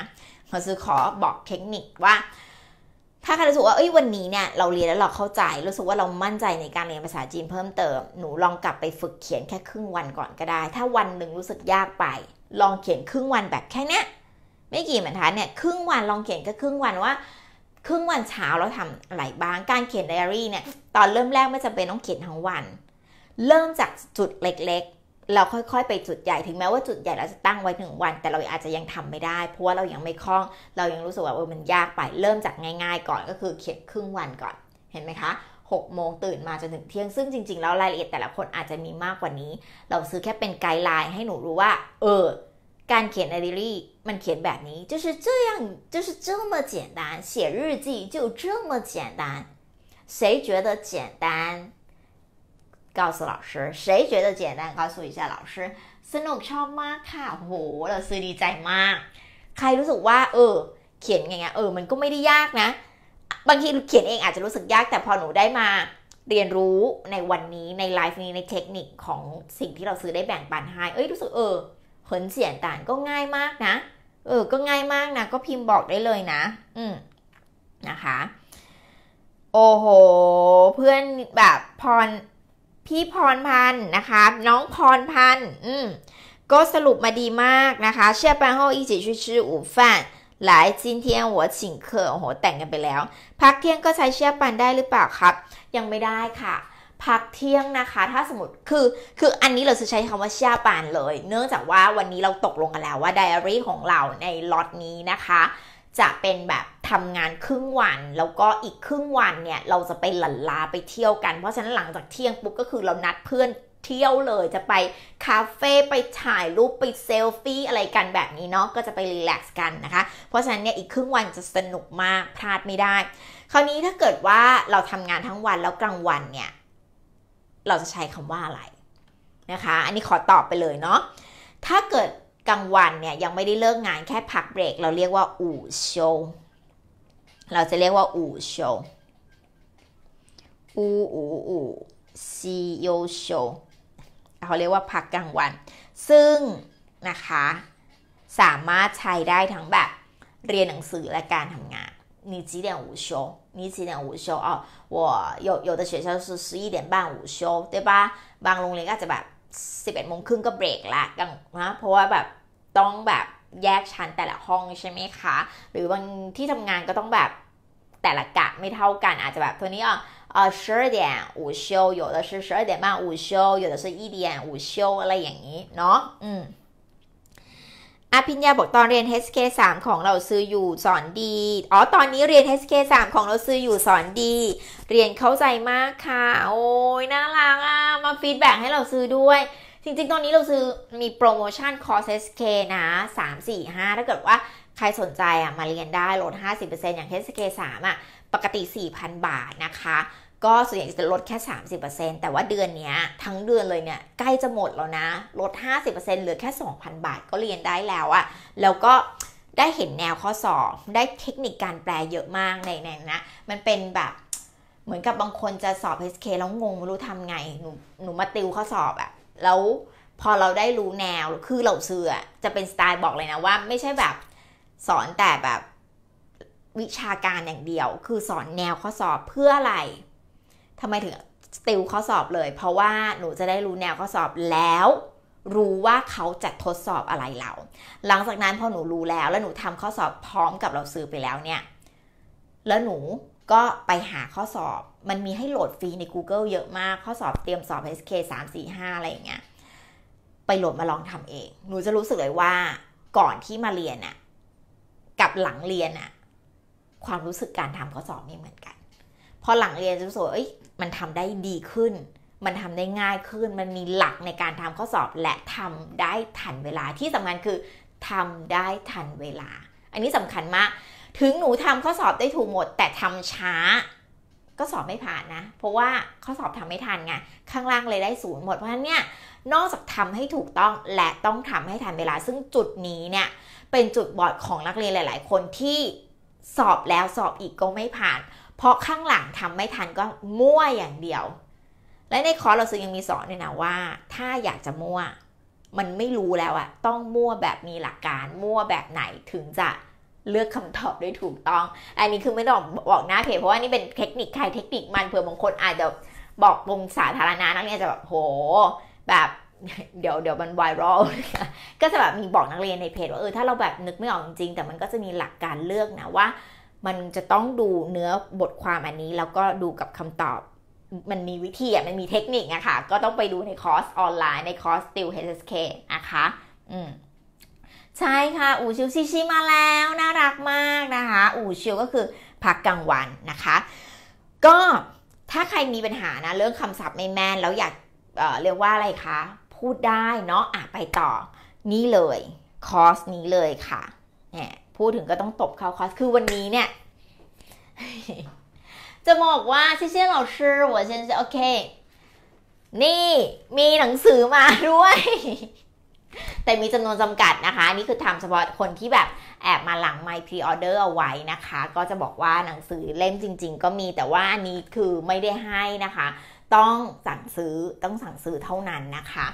ขอซื้อขอบอกเทคนิคว่า ถ้าใครรู้สึกว่าเอ้ยวันนี้เนี่ยเราเรียนแล้วเราเข้าใจรู้สึกว่าเรามั่นใจในการเรียนภาษาจีนเพิ่มเติมหนูลองกลับไปฝึกเขียนแค่ครึ่งวันก่อนก็ได้ ถ้าวันหนึ่งรู้สึกยากไป ลองเขียนครึ่งวันแบบแค่เนี้ยไม่กี่บรรทัดเนี่ยครึ่งวันลองเขียนก็ครึ่งวันว่าครึ่งวันเช้าเราทำอะไรบ้าง การเขียนไดอารี่เนี่ยตอนเริ่มแรกไม่จำาเป็นต้องเขียนทั้งวัน เริ่มจากจุดเล็กๆ เราค่อยๆไปจุดใหญ่ถึงแม้ว่าจุดใหญ่เราจะตั้งไว้หนึ่งวัน แต่เราอาจจะยังทำไม่ได้ เพราะว่าเรายังไม่คล่อง เรายังรู้สึกว่าเออมันยากไปเริ่มจากง่ายๆก่อนก็คือเขียนครึ่งวันก่อนเห็นไหมคะ6โมงตื่นมาจนถึงเที่ยงซึ่งจริงๆแล้วรายละเอียดแต่ละคนอาจจะมีมากกว่านี้ เราซื้อแค่เป็นไกด์ไลน์ให้หนูรู้ว่า เออการเขียนไดอารี่มันเขียนแบบนี้就是这样就是这么简单写日记就这么简单谁觉得简单告诉老师谁觉得简单告诉一下老师สนุกชอบมากค่ะโหเราซื้อดีใจมาก ใครรู้สึกว่า เออ เขียนไงเออ มันก็ไม่ได้ยากนะ บางทีเขียนเองอาจจะรู้สึกยากแต่พอหนูได้มาเรียนรู้ในวันนี้ในไลฟ์นี้ในเทคนิคของสิ่งที่เราซื้อได้แบ่งปันให้เอ้ยรู้สึกเออเหินเสียนต่างก็ง่ายมากนะเออก็ง่ายมากนะก็พิมพ์บอกได้เลยนะอืมนะคะ โอ้โห เพื่อนแบบพรพี่พรพันธ์นะคะ น้องพรพันธ์อืมก็สรุปมาดีมากนะคะเชื่อปันห้อีจีชูชิอูฟันหลายจีนเทียนหัวฉิงเคอโอ้โหแต่งกันไปแล้ว พักเที่ยงก็ใช้เชื่อปันได้หรือเปล่าครับ ยังไม่ได้ค่ะพักเที่ยงนะคะ ถ้าสมมติ คือคืออันนี้เราจะใช้คำว่าเชียปานเลย เนื่องจากว่าวันนี้เราตกลงกันแล้วว่าไดอารี่ของเราในล็อตนี้นะคะ จะเป็นแบบทำงานครึ่งวัน แล้วก็อีกครึ่งวันเนี่ยเราจะไปหลันลาไปเที่ยวกัน เพราะฉะนั้นหลังจากเที่ยงปุ๊บก็คือเรานัดเพื่อนเที่ยวเลย จะไปคาเฟ่ไปถ่ายรูปไปเซลฟี่อะไรกันแบบนี้เนาะ ก็จะไปรีแลกซ์กันนะคะ เพราะฉะนั้นเนี่ยอีกครึ่งวันจะสนุกมากพลาดไม่ได้ คราวนี้ถ้าเกิดว่าเราทำงานทั้งวันแล้วกลางวันเนี่ยเราจะใช้คำว่าอะไรนะคะ อันนี้ขอตอบไปเลยเนาะ ถ้าเกิดกลางวันเนี่ยยังไม่ได้เลิกงานแค่พักเบรกเราเรียกว่าอู่โชเราจะเรียกว่าอู่โชอู่อู่อู่ซีโยโชเขาเรียกว่าพักกลางวัน ซึ่งนะคะสามารถใช้ได้ทั้งแบบเรียนหนังสือและการทำงาน你几点午休？你几点午休哦？我有有的学校是十一点半午休，对吧？บางโรงเรียนก็จะแบบสิบเอ็ดโมงครึ่งก็เบรกละกันนะเพราะว่าแบบต้องแบบแยกชั้นแต่ละห้องใช่ไหมคะหรือบางที่ทำงานก็ต้องแบบแต่ละกะไม่เท่ากันอาจจะแบบตัวนี้อ่ะ呃，十二点午休，有的是十二点半午休，有的是一点午休，อะไรอย่างนี้เนาะอืมอภิญญาบอกตอนเรียน HK3 ของเราซื้ออยู่สอนดี อ๋อ ตอนนี้เรียน HK3 ของเราซื้ออยู่สอนดี เรียนเข้าใจมากค่ะ โอ้ย น่ารักอ่ะ มาฟีดแบ็ให้เราซื้อด้วย จริงๆ ตอนนี้เราซื้อมีโปรโมชั่นคอร์ส SK นะ3 4 5 ถ้าเกิดว่าใครสนใจอ่ะมาเรียนได้ลด50%อย่าง HK3 อ่ะ ปกติ 4,000 บาทนะคะก็ส่วนใหญ่จะลดแค่ 30%แต่ว่าเดือนนี้ทั้งเดือนเลยเนี่ยใกล้จะหมดแล้วนะ ลด 50%เหลือแค่ 2,000 บาทก็เรียนได้แล้วอะแล้วก็ได้เห็นแนวข้อสอบ ได้เทคนิคการแปลเยอะมากในในนะ มันเป็นแบบเหมือนกับบางคนจะสอบ SK แล้วงงไม่รู้ทำไงหนูหนูมาติวข้อสอบอะแล้วพอเราได้รู้แนวคือเราเสือจะเป็นสไตล์บอกเลยนะว่าไม่ใช่แบบสอนแต่แบบวิชาการอย่างเดียว คือสอนแนวข้อสอบเพื่ออะไรทำไมถึงติวข้อสอบเลย เพราะว่าหนูจะได้รู้แนวข้อสอบแล้ว รู้ว่าเขาจะทดสอบอะไรเรา หลังจากนั้นพอหนูรู้แล้วแล้วหนูทำข้อสอบพร้อมกับเราซื้อไปแล้วเนี่ย แล้วหนูก็ไปหาข้อสอบ มันมีให้โหลดฟรีใน Google เยอะมากข้อสอบเตรียมสอบ SK 3 4 5อะไรอย่างเงี้ยไปโหลดมาลองทำเอง หนูจะรู้สึกเลยว่าก่อนที่มาเรียนอะกับหลังเรียนอะความรู้สึกการทำข้อสอบนี่เหมือนกันพอหลังเรียนจะรู้สึกเอ้ยมันทำได้ดีขึ้น มันทำได้ง่ายขึ้น มันมีหลักในการทำข้อสอบและทำได้ทันเวลา ที่สำคัญคือทำได้ทันเวลา อันนี้สำคัญมาก ถึงหนูทำข้อสอบได้ถูกหมด แต่ทำช้าก็สอบไม่ผ่านนะ เพราะว่าข้อสอบทำไม่ทันไง ข้างล่างเลยได้ศูนย์หมด เพราะฉะนั้นเนี่ย นอกจากทำให้ถูกต้องและต้องทำให้ทันเวลา ซึ่งจุดนี้เนี่ยเป็นจุดบอดของนักเรียนหลาย ๆ คนที่สอบแล้วสอบอีกก็ไม่ผ่านเพราะข้างหลังทำไม่ทันก็มั่วอย่างเดียว และในคอร์สเราซึ่งยังมีสอนเนี่ยนะว่า ถ้าอยากจะมั่ว มันไม่รู้แล้วอะต้องมั่วแบบมีหลักการมั่วแบบไหนถึงจะเลือกคำตอบได้ถูกต้อง อันนี้คือไม่ต้องบอกหน้าเพจเพราะว่านี่เป็นเทคนิคใครเทคนิคมันเผื่อบางคนอาจจะบอกวงสาธารณะนักเรียนจะแบบโห แบบเดี๋ยวเดี๋ยวมันไวรัลก็จะแบบมีบอกนักเรียนในเพจว่าเออถ้าเราแบบนึกไม่ออกจริงแต่มันก็จะมีหลักการเลือกนะว่ามันจะต้องดูเนื้อบทความอันนี้แล้วก็ดูกับคำตอบ มันมีวิธีอ่ะมันมีเทคนิคอะค่ะก็ต้องไปดูในคอร์สออนไลน์ในคอร์สติวเฮสเคนะคะอืมใช่ค่ะ อู๋ชิวชิชิมาแล้วน่ารักมากนะคะ อู๋ชิวก็คือพักกลางวันนะคะ ก็ถ้าใครมีปัญหานะเรื่องคำศัพท์ไม่แม่นแล้วอยากเเรียกว่าอะไรคะ พูดได้เนาะอ่ะไปต่อ นี่เลยคอร์สนี้เลยค่ะเนี่ยพูดถึงก็ต้องตบเขาคอสคือวันนี้เนี่ย จะบอกว่าเชี่ยเราชื่อว่าเชน่ยโอเค นี่มีหนังสือมาด้วย แต่มีจำนวนจำกัดนะคะ นี่คือทำเฉพาะคนที่แบบแอบมาหลังไมค์พรีออเดอร์เอาไว้นะคะ ก็จะบอกว่าหนังสือเล่มจริง ๆ ก็มีแต่ว่าอันนี้คือไม่ได้ให้นะคะ ต้องสั่งซื้อต้องสั่งซื้อเท่านั้นนะคะ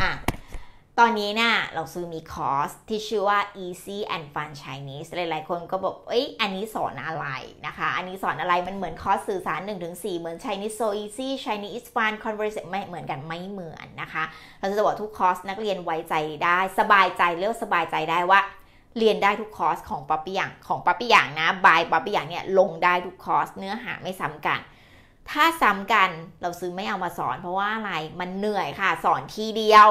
อ่ะตอนนี้นะ่ะเราซื้อมีคอร์สที่ชื่อว่า Easy and Fun Chinese หลายๆคนก็บอก เอ้ย อันนี้สอนอะไรนะคะ อันนี้สอนอะไร มันเหมือนคอร์สสื่อสาร1-4เหมือน Chinese so easy Chinese fun conversation ไม่เหมือนกันไม่เหมือนนะคะ เราจะบอกทุกคอร์สนักเรียนไว้ใจได้สบายใจเรียกสบายใจได้ว่า เรียนได้ทุกคอร์สของป๊อปปี้อย่างของป๊อปปี้อย่างนะ บายป๊อปปี้อย่างเนี่ยลงได้ทุกคอร์สเนื้อหาไม่ซ้ำกัน ถ้าซ้ำกันเราซื้อไม่เอามาสอน เพราะว่าอะไรมันเหนื่อยค่ะ สอนทีเดียว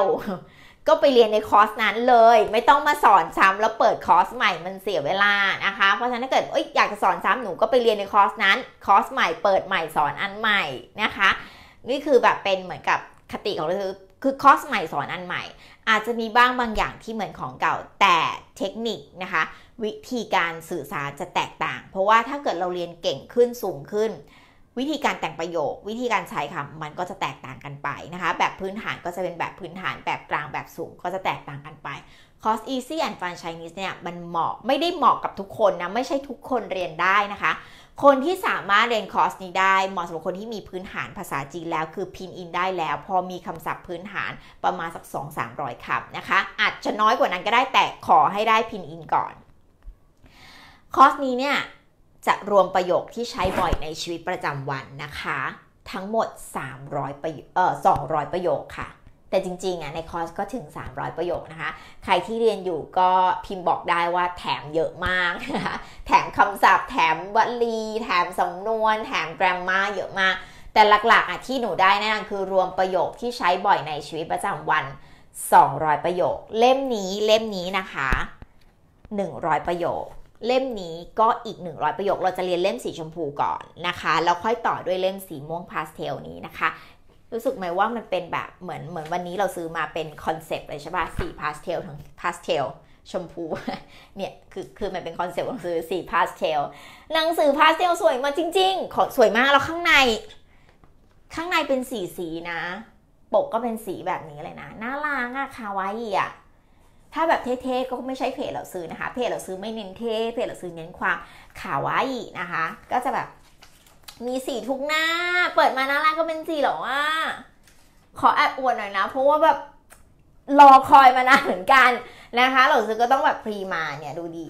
ก็ไปเรียนใน คอร์สนั้นเลย ไม่ต้องมาสอนซ้ำแล้วเปิดคอร์สใหม่มันเสียเวลานะคะ เพราะฉะนั้นถ้าเกิดอยากจะสอนซ้ำหนูก็ไปเรียนในคอร์สนั้นคอร์สใหม่เปิดใหม่สอนอันใหม่นะคะนี่คือแบบเป็นเหมือนกับคติของเราคือคือคอร์สใหม่สอนอันใหม่ อาจจะมีบ้างบางอย่างที่เหมือนของเก่าแต่เทคนิคนะคะ วิธีการสื่อสารจะแตกต่างเพราะว่าถ้าเกิดเราเรียนเก่งขึ้นสูงขึ้นวิธีการแต่งประโยค วิธีการใช้คำมันก็จะแตกต่างกันไปนะคะ แบบพื้นฐานก็จะเป็นแบบพื้นฐาน แบบกลางแบบสูง ก็จะแตกต่างกันไป Course Easy and Fun Chinese เนี่ย มันเหมาะ ไม่ได้เหมาะกับทุกคนนะ ไม่ใช่ทุกคนเรียนได้นะคะ คนที่สามารถเรียนคอร์สนี้ได้ เหมาะสำหรับคนที่มีพื้นฐานภาษาจีนแล้ว คือพินอินได้แล้ว พอมีคำศัพท์พื้นฐานประมาณสัก 2-300คำนะคะ อาจจะน้อยกว่านั้นก็ได้ แต่ขอให้ได้พินอินก่อน คอร์สนี้เนี่ยจะรวมประโยคที่ใช้บ่อยในชีวิตประจำวันนะคะ ทั้งหมด 300ประเอ่อ 200 ประโยคค่ะแต่จริงๆอ่ะในคอร์สก็ถึง 300 ประโยคนะคะใครที่เรียนอยู่ก็พิมพ์บอกได้ว่าแถมเยอะมากนะคะแถมคำศัพท์ แถมวลี แถมสำนวน แถมแกรมมาเยอะมาก แต่หลักๆอ่ะที่หนูได้น่นคือรวมประโยคที่ใช้บ่อยในชีวิตประจำวัน 200 ประโยค เล่มนี้เล่มนี้นะคะ 100 ประโยคเล่มนี้ก็อีก 100 ประโยค เราจะเรียนเล่มสีชมพูก่อนนะคะ แล้วค่อยต่อด้วยเล่มสีม่วงพาสเทลนี้นะคะ รู้สึกไหมว่ามันเป็นแบบเหมือนเหมือนวันนี้เราซื้อมาเป็นคอนเซปต์เลยใช่ปะสีพาสเทลทั้งพาสเทลชมพูเนี่ย คือคือ มันเป็นคอนเซปต์ของซื้อสีพาสเทลหนังสือพาสเทลสวยมาจริงๆขอสวยมาก แล้วข้างใน ข้างในเป็นสีสีนะ ปกก็เป็นสีแบบนี้เลยนะน่ารักอะคาวาอีอะถ้าแบบเท่ๆก็ไม่ใช่เพจเราซื้อนะคะ เพจเราซื้อไม่เน้นเท่เพจเราซื้อเน้นความขาวาอีนะคะ ก็จะแบบมีสีทุกหน้า เปิดมาหน้าร้ก็เป็นสีหรอว่าขอแอบอวดหน่อยนะ เพราะว่าแบบรอคอยมานานเหมือนกันนะคะเราซื้อก็ต้องแบบพรีมาเนี่ยดูดี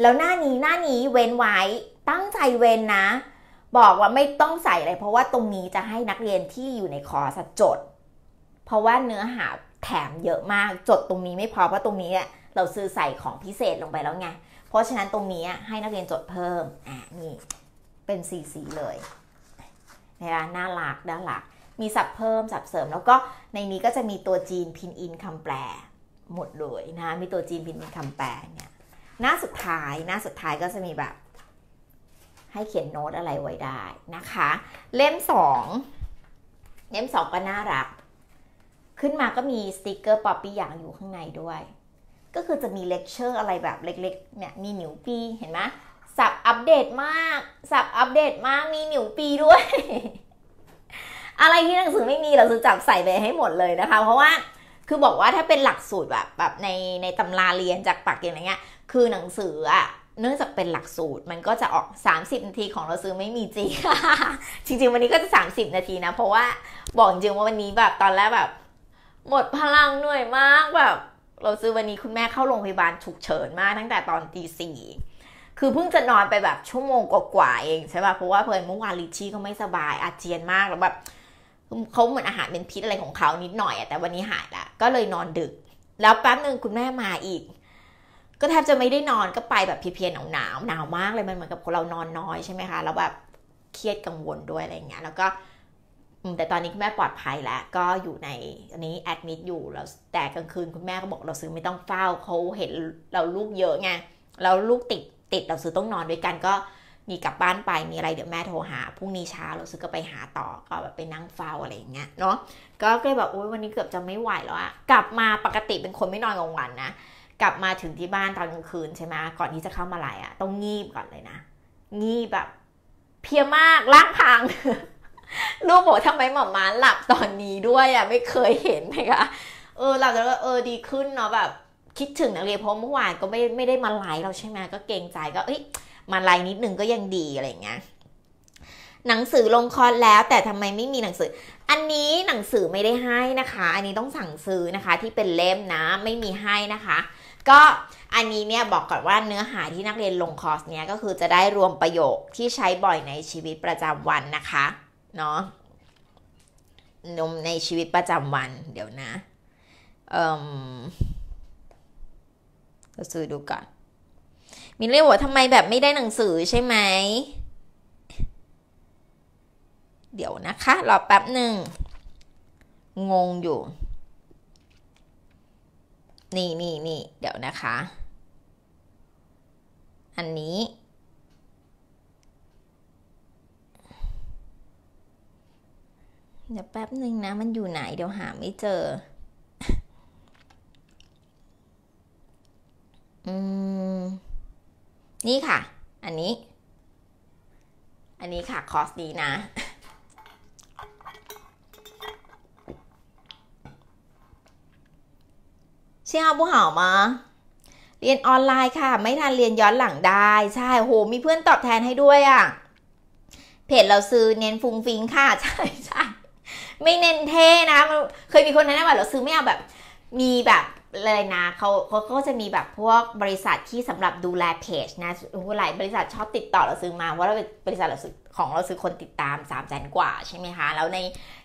แล้วหน้านี้หน้านี้เว้นไว้ตั้งใจเว้นนะ บอกว่าไม่ต้องใส่อะไร เพราะว่าตรงนี้จะให้นักเรียนที่อยู่ในคอสะสจด เพราะว่าเนื้อหาแถมเยอะมากจดตรงนี้ไม่พอเพราะตรงนี้เราซื้อใส่ของพิเศษลงไปแล้วไงเพราะฉะนั้นตรงนี้ให้นักเรียนจดเพิ่มอ่ะนี่เป็นสีสีเลยนะคะน่ารักน่ารัก มีสับเพิ่มสับเสริม แล้วก็ในนี้ก็จะมีตัวจีนพินอินคำแปล หมดเลยนะคะมีตัวจีนพินอินคำแปลเนี่ยหน้าสุดท้ายหน้าสุดท้ายก็จะมีแบบให้เขียนโน้ตอะไรไว้ได้นะคะ เล่มสองเล่มสองก็น่ารักขึ้นมาก็มีสติกเกอร์ป๊อปปี้อย่างอยู่ข้างในด้วย ก็คือจะมีเลคเชอร์อะไรแบบเล็กๆเนี่ยมีหนิวปีเห็นไหมสับอัปเดตมากสับอัปเดตมากมีหนิวปีด้วย อะไรที่หนังสือไม่มีเราจะจับใส่ไปให้หมดเลยนะคะเพราะว่าคือบอกว่าถ้าเป็นหลักสูตรแบบแบบในในตำราเรียนจากปากเก่งอะไรเงี้ย คือหนังสืออะเนื่องจากเป็นหลักสูตรมันก็จะออก 30 นาทีของเราซื้อไม่มีจริงจริง ๆ วันนี้ก็จะ 30 นาทีนะเพราะว่าบอกจริงว่าวันนี้แบบตอนแรกแบบหมดพลังเหนื่อยมากแบบเราซื้อวันนี้คุณแม่เข้าโรงพยาบาลฉุกเฉินมากตั้งแต่ตอนตีสี่คือเพิ่งจะนอนไปแบบชั่วโมงกว่าๆเองใช่ป่ะเพราะว่าเพลอนเมื่อวานลิชี่ก็ไม่สบายอาเจียนมากแล้วแบบเขาเหมือนอาหารเป็นพิษอะไรของเขานิดหน่อยแต่วันนี้หายละก็เลยนอนดึก แล้วแป๊บหนึ่งคุณแม่มาอีก ก็แทบจะไม่ได้นอนก็ไปแบบเพียๆหนาวหนาวหนาวมากเลยมันเหมือนกับคนเรานอนน้อยใช่ไหมคะ แล้วแบบเครียดกังวลด้วยอะไรเงี้ย แล้วก็แต่ตอนนี้คุณแม่ปลอดภัยแล้วก็อยู่ในอันนี้แอดมิดอยู่แล้วแต่กลางคืนคุณแม่ก็บอกเราซื้อไม่ต้องเฝ้าเขาเห็น เราลูกเยอะไงแล้วลูกติดติด เราซื้อต้องนอนด้วยกัน ก็มีกลับบ้านไปมีอะไรเดี๋ยวแม่โทรหาพรุ่งนี้เช้าเราซื้อก็ไปหาต่อก็แบบไปนั่งเฝ้าอะไรอย่างเงี้ยเนาะก็เลยแบบโอ๊ยวันนี้เกือบจะไม่ไหวแล้วอะกลับมาปกติเป็นคนไม่นอนกลางวันนะกลับมาถึงที่บ้านตอนกลางคืนใช่ไหมก่อนที่จะเข้ามาไหลอะต้องงีบก่อนเลยนะงีบแบบ เพียมากล้างพังลูกบอกทำไมหมอม้าหลับตอนนี้ด้วยอ่ะไม่เคยเห็นนะคะเออหลับแล้วก็เออดีขึ้นเนาะแบบคิดถึงนักเรียนเพราะเมื่อวานก็ไม่ไม่ได้มาไลน์เราใช่ไหมก็เกรงใจก็เอ้ยมาไลน์นิดนึงก็ยังดีอะไรเงี้ย หนังสือลงคอร์สแล้ว แต่ทำไมไม่มีหนังสือ อันนี้หนังสือไม่ได้ให้นะคะ อันนี้ต้องสั่งซื้อนะคะ ที่เป็นเล่มนะไม่มีให้นะคะ ก็อันนี้เนี่ยบอกก่อนว่าเนื้อหาที่นักเรียนลงคอร์สเนี้ยก็คือจะได้รวมประโยคที่ใช้บ่อยในชีวิตประจำวันนะคะเนาะนมในชีวิตประจำวัน เดี๋ยวนะ เอ่อเซื้อดูก่อนมินเรียกว่าทำไมแบบไม่ได้หนังสือใช่ไหม เดี๋ยวนะคะ รอแป๊บหนึ่งงงอยู่ นี่นี่นี่เดี๋ยวนะคะ อันนี้เดี๋ยวแป๊บหนึ่งนะมันอยู่ไหนเดี๋ยวหาไม่เจอ อืมนี่ค่ะ อันนี้ อันนี้ค่ะคอสดีนะเชี่ยวผู้หอมา เรียนออนไลน์ค่ะไม่ทันเรียนย้อนหลังได้ใช่โหมีเพื่อนตอบแทนให้ด้วยอะ่ะ เพจเราซื้อเน้นฟุงฟิงค่ะใช่ใช่ไม่เน้นเท่นะ เคยมีคนแนะนำว่าเราซื้อไม่เอาแบบ มีแบบเลยนะเขาเขาก็จะมีแบบพวกบริษัทที่สำหรับดูแลเพจนะหลายบริษัทชอบติดต่อเราซื้อมา ว่าเราเป็นบริษัทเราซื้อของเราซื้อคนติดตาม3ามแสนกว่าใช่ไหมคะ แล้วใน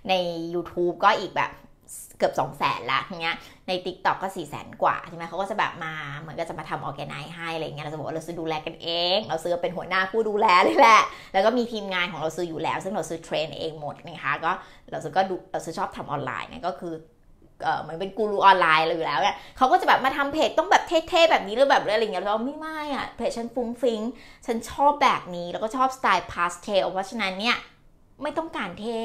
ใน u t u b e ก็อีกแบบเกือบ2 0 0แสนละเงี้ยใน t ิ k t o k ก็ 4 0 0แสนกว่าใช่ไหมเขาก็จะแบบมาเหมือนก็จะมาทำออแกไน์ให้อะไรเงี้ย เราจะบอกว่าเราซื้อดูแลกันเอง เราซื้อเป็นหัวหน้าผู้ดูแลเลยแหละ แล้วก็มีทีมงานของเราซื้ออยู่แล้ว ซึ่งเราซื้อเทรนเองหมดนะคะก็เราซื้อก็ดูเราซื้อชอบทำออนไลน์เนี่ยก็คือเหมือนเป็นกูรูออนไลน์เราอยู่แล้วเนี่ยเขาก็จะแบบมาทำเพจต้องแบบเท่ๆแบบนี้หรือแบบอะไรเงี้ยเราไม่ไม่อะเพจฉันฟุ้งฟิ้งฉันชอบแบบนี้แล้วก็ชอบสไตล์พาสเทลเพราะฉะนั้นเนี่ยไม่ต้องการเท่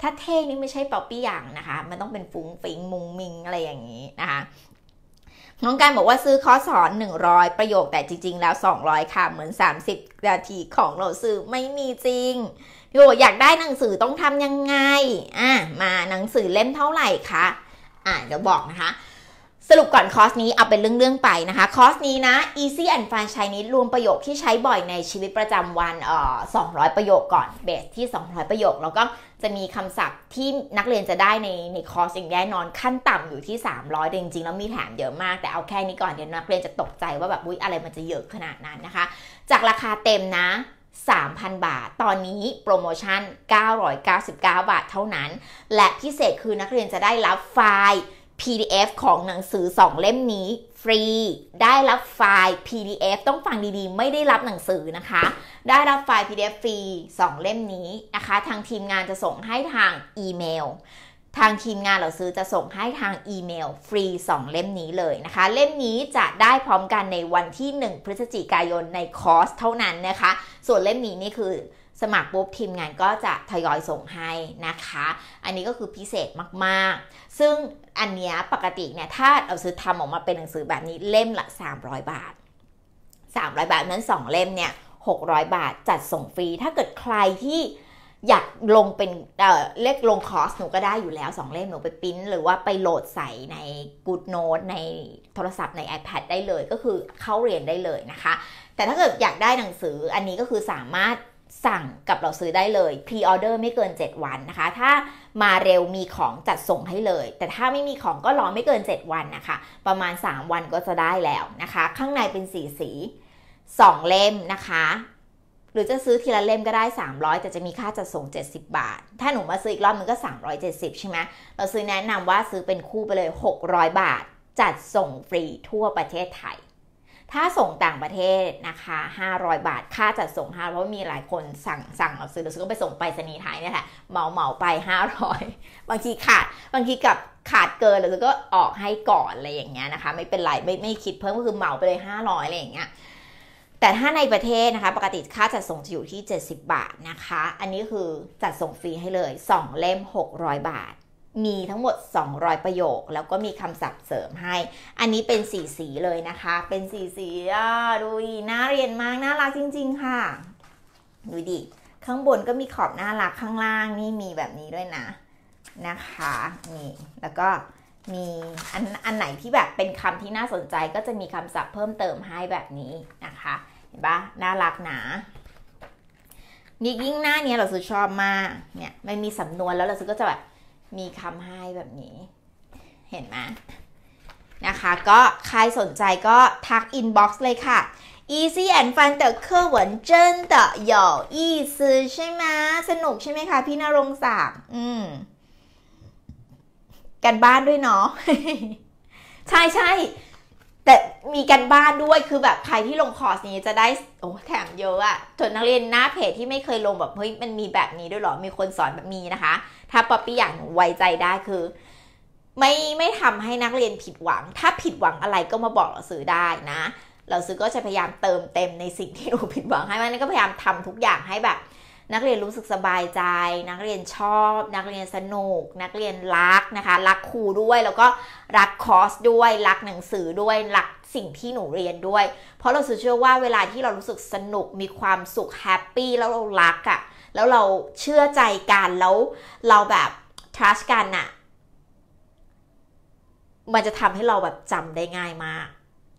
ถ้าเท่นี่ไม่ใช่เป่าปี้อย่างนะคะ มันต้องเป็นฟุงฟิงมุงมิงอะไรอย่างนี้นะคะ น้องการบอกว่าซื้อคอสอน 100 ประโยค แต่จริงๆแล้ว 200 ค่ะ เหมือน 30นาทีของเราซื้อไม่มีจริงโยอยากได้หนังสือต้องทำยังไง อ่ะ มาหนังสือเล่มเท่าไหร่คะ อ่ะเดี๋ยวบอกนะคะสรุปก่อนคอร์สนี้เอาเป็นเรื่องๆไปนะคะ คอร์สนี้นะ Easy and Fun Chinese รวมประโยคที่ใช้บ่อยในชีวิตประจำวันเอ่อ 200 ประโยคก่อนเบสที่ 200 ประโยค แล้วก็จะมีคำศัพท์ที่นักเรียนจะได้ในในคอร์สอย่างแน่นอนขั้นต่ำอยู่ที่ 300แตจริงๆ แล้วมีแถมเยอะมากแต่เอาแค่นี้ก่อนเดี๋ยวนักเรียนจะตกใจว่าแบบอุ้ยอะไรมันจะเยอะขนาดนั้นนะคะ จากราคาเต็มนะ 3,000 บาทตอนนี้โปรโมชั่น999 บาทเท่านั้น และพิเศษคือนักเรียนจะได้รับไฟล์ PDF ของหนังสือ 2 เล่มนี้ฟรีได้รับไฟล์ PDF ต้องฟังดีๆ ไม่ได้รับหนังสือนะคะ ได้รับไฟล์ PDF ฟรี 2 เล่มนี้นะคะ ทางทีมงานจะส่งให้ทางอีเมลทางทีมงานเราซื้อจะส่งให้ทางอีเมล ฟรี 2 เล่มนี้เลยนะคะ เล่มนี้จะได้พร้อมกันในวันที่ 1 พฤศจิกายนในคอร์สเท่านั้นนะคะ ส่วนเล่มนี้นี่คือสมัครปุ๊บทีมงานก็จะทยอยส่งให้นะคะ อันนี้ก็คือพิเศษมากๆ ซึ่งอันนี้ปกติเนี่ยถ้าเราซื้อทำออกมาเป็นหนังสือแบบนี้เล่มละ300 บาท 300 บาทนั้น 2 เล่มเนี่ย600 บาทจัดส่งฟรี ถ้าเกิดใครที่อยากลงเป็นเอ่อเล็กลงคอร์สหนูก็ได้อยู่แล้ว 2 เล่มหนูไปปิ้นหรือว่าไปโหลดใส่ใน Good Note ในโทรศัพท์ใน iPad ได้เลย ก็คือเข้าเรียนได้เลยนะคะ แต่ถ้าเกิดอยากได้หนังสืออันนี้ก็คือสามารถสั่งกับเราซื้อได้เลยพรีออเดอร์ไม่เกิน 7 วันนะคะ ถ้ามาเร็วมีของจัดส่งให้เลย แต่ถ้าไม่มีของก็รอไม่เกิน 7 วันนะคะ ประมาณ 3 วันก็จะได้แล้วนะคะ ข้างในเป็นสีสี 2 เล่มนะคะ หรือจะซื้อทีละเล่มก็ได้ 300 แต่จะมีค่าจัดส่ง 70 บาท ถ้าหนูมาซื้ออีกรอบมันก็ 370 ใช่ไหมเราซื้อแนะนำว่าซื้อเป็นคู่ไปเลย 600 บาทจัดส่งฟรีทั่วประเทศไทยถ้าส่งต่างประเทศนะคะ500 บาทค่าจัดส่ง5เพราะมีหลายคนสั่งสั่งเอาซื้อเราซื้อก็ไปส่งไปสนีไทยเนี่ยแหละเหมาเหมาไป 500 บางทีขาดบางทีกับขาดเกินเราือก็ออกให้ก่อนอะไรอย่างเงี้ยนะคะไม่เป็นไร ไม่ไม่คิดเพิ่มก็คือเหมาไปเลย 500อะไรอย่างเงี้ยแต่ถ้าในประเทศนะคะปกติค่าจัดส่งจะอยู่ที่ 70 บาทนะคะ อันนี้คือจัดส่งฟรีให้เลย 2 เล่ม 600 บาทมีทั้งหมด 200 ประโยคแล้วก็มีคำศัพท์เสริมให้ อันนี้เป็นสีสีเลยนะคะ เป็นสีสีดูดีน่าเรียนมากน่ารักจริง ๆค่ะ ดูดิข้างบนก็มีขอบน่ารักข้างล่างนี่มีแบบนี้ด้วยนะนะคะนี่แล้วก็ มีอันอันไหนที่แบบเป็นคำที่น่าสนใจก็จะมีคำศัพท์เพิ่มเติมให้แบบนี้นะคะเห็นปะน่ารักหนานี่ยิ่งหน้าเนี้ยเราสุดชอบมากเนี่ยมันมีสำนวนแล้วเราซื้อก็จะแบบมีคำให้แบบนี้ เห็นไหมนะคะก็ใครสนใจก็ทักอินบ็อกซ์เลยค่ะ Easy and Fun 的课文真的有意思ใช่ไหมสนุกใช่ไหมคะพี่นรงศักดิ์อืม กันบ้านด้วยเนาะใช่ใช่แต่มีกันบ้านด้วยคือแบบใครที่ลงคอร์สนี้จะได้โอ้แถมเยอะอะจนนักเรียนหน้าเพจที่ไม่เคยลงแบบเฮ้ยมันมีแบบนี้ด้วยหรอมีคนสอนแบบมีนะคะ ถ้าป๊อปปี้อย่างไว้ใจได้คือ ไม่ไม่ทำให้นักเรียนผิดหวัง ถ้าผิดหวังอะไรก็มาบอกเราซื้อได้นะเราซื้อก็จะพยายามเติมเต็มในสิ่งที่หนูผิดหวัง ให้มันก็พยายามทำทุกอย่างให้แบบนักเรียนรู้สึกสบายใจ นักเรียนชอบ นักเรียนสนุก นักเรียนรัก นะคะ รักครูด้วย แล้วก็รักคอร์สด้วย รักหนังสือด้วย รักสิ่งที่หนูเรียนด้วย เพราะเราเชื่อว่าเวลาที่เรารู้สึกสนุก มีความสุขแฮปปี้ แล้วเรารักอะ่ะ แล้วเราเชื่อใจกัน แล้ว เราแบบ trust กันอ่ะ มันจะทำให้เราแบบจำได้ง่ายมาก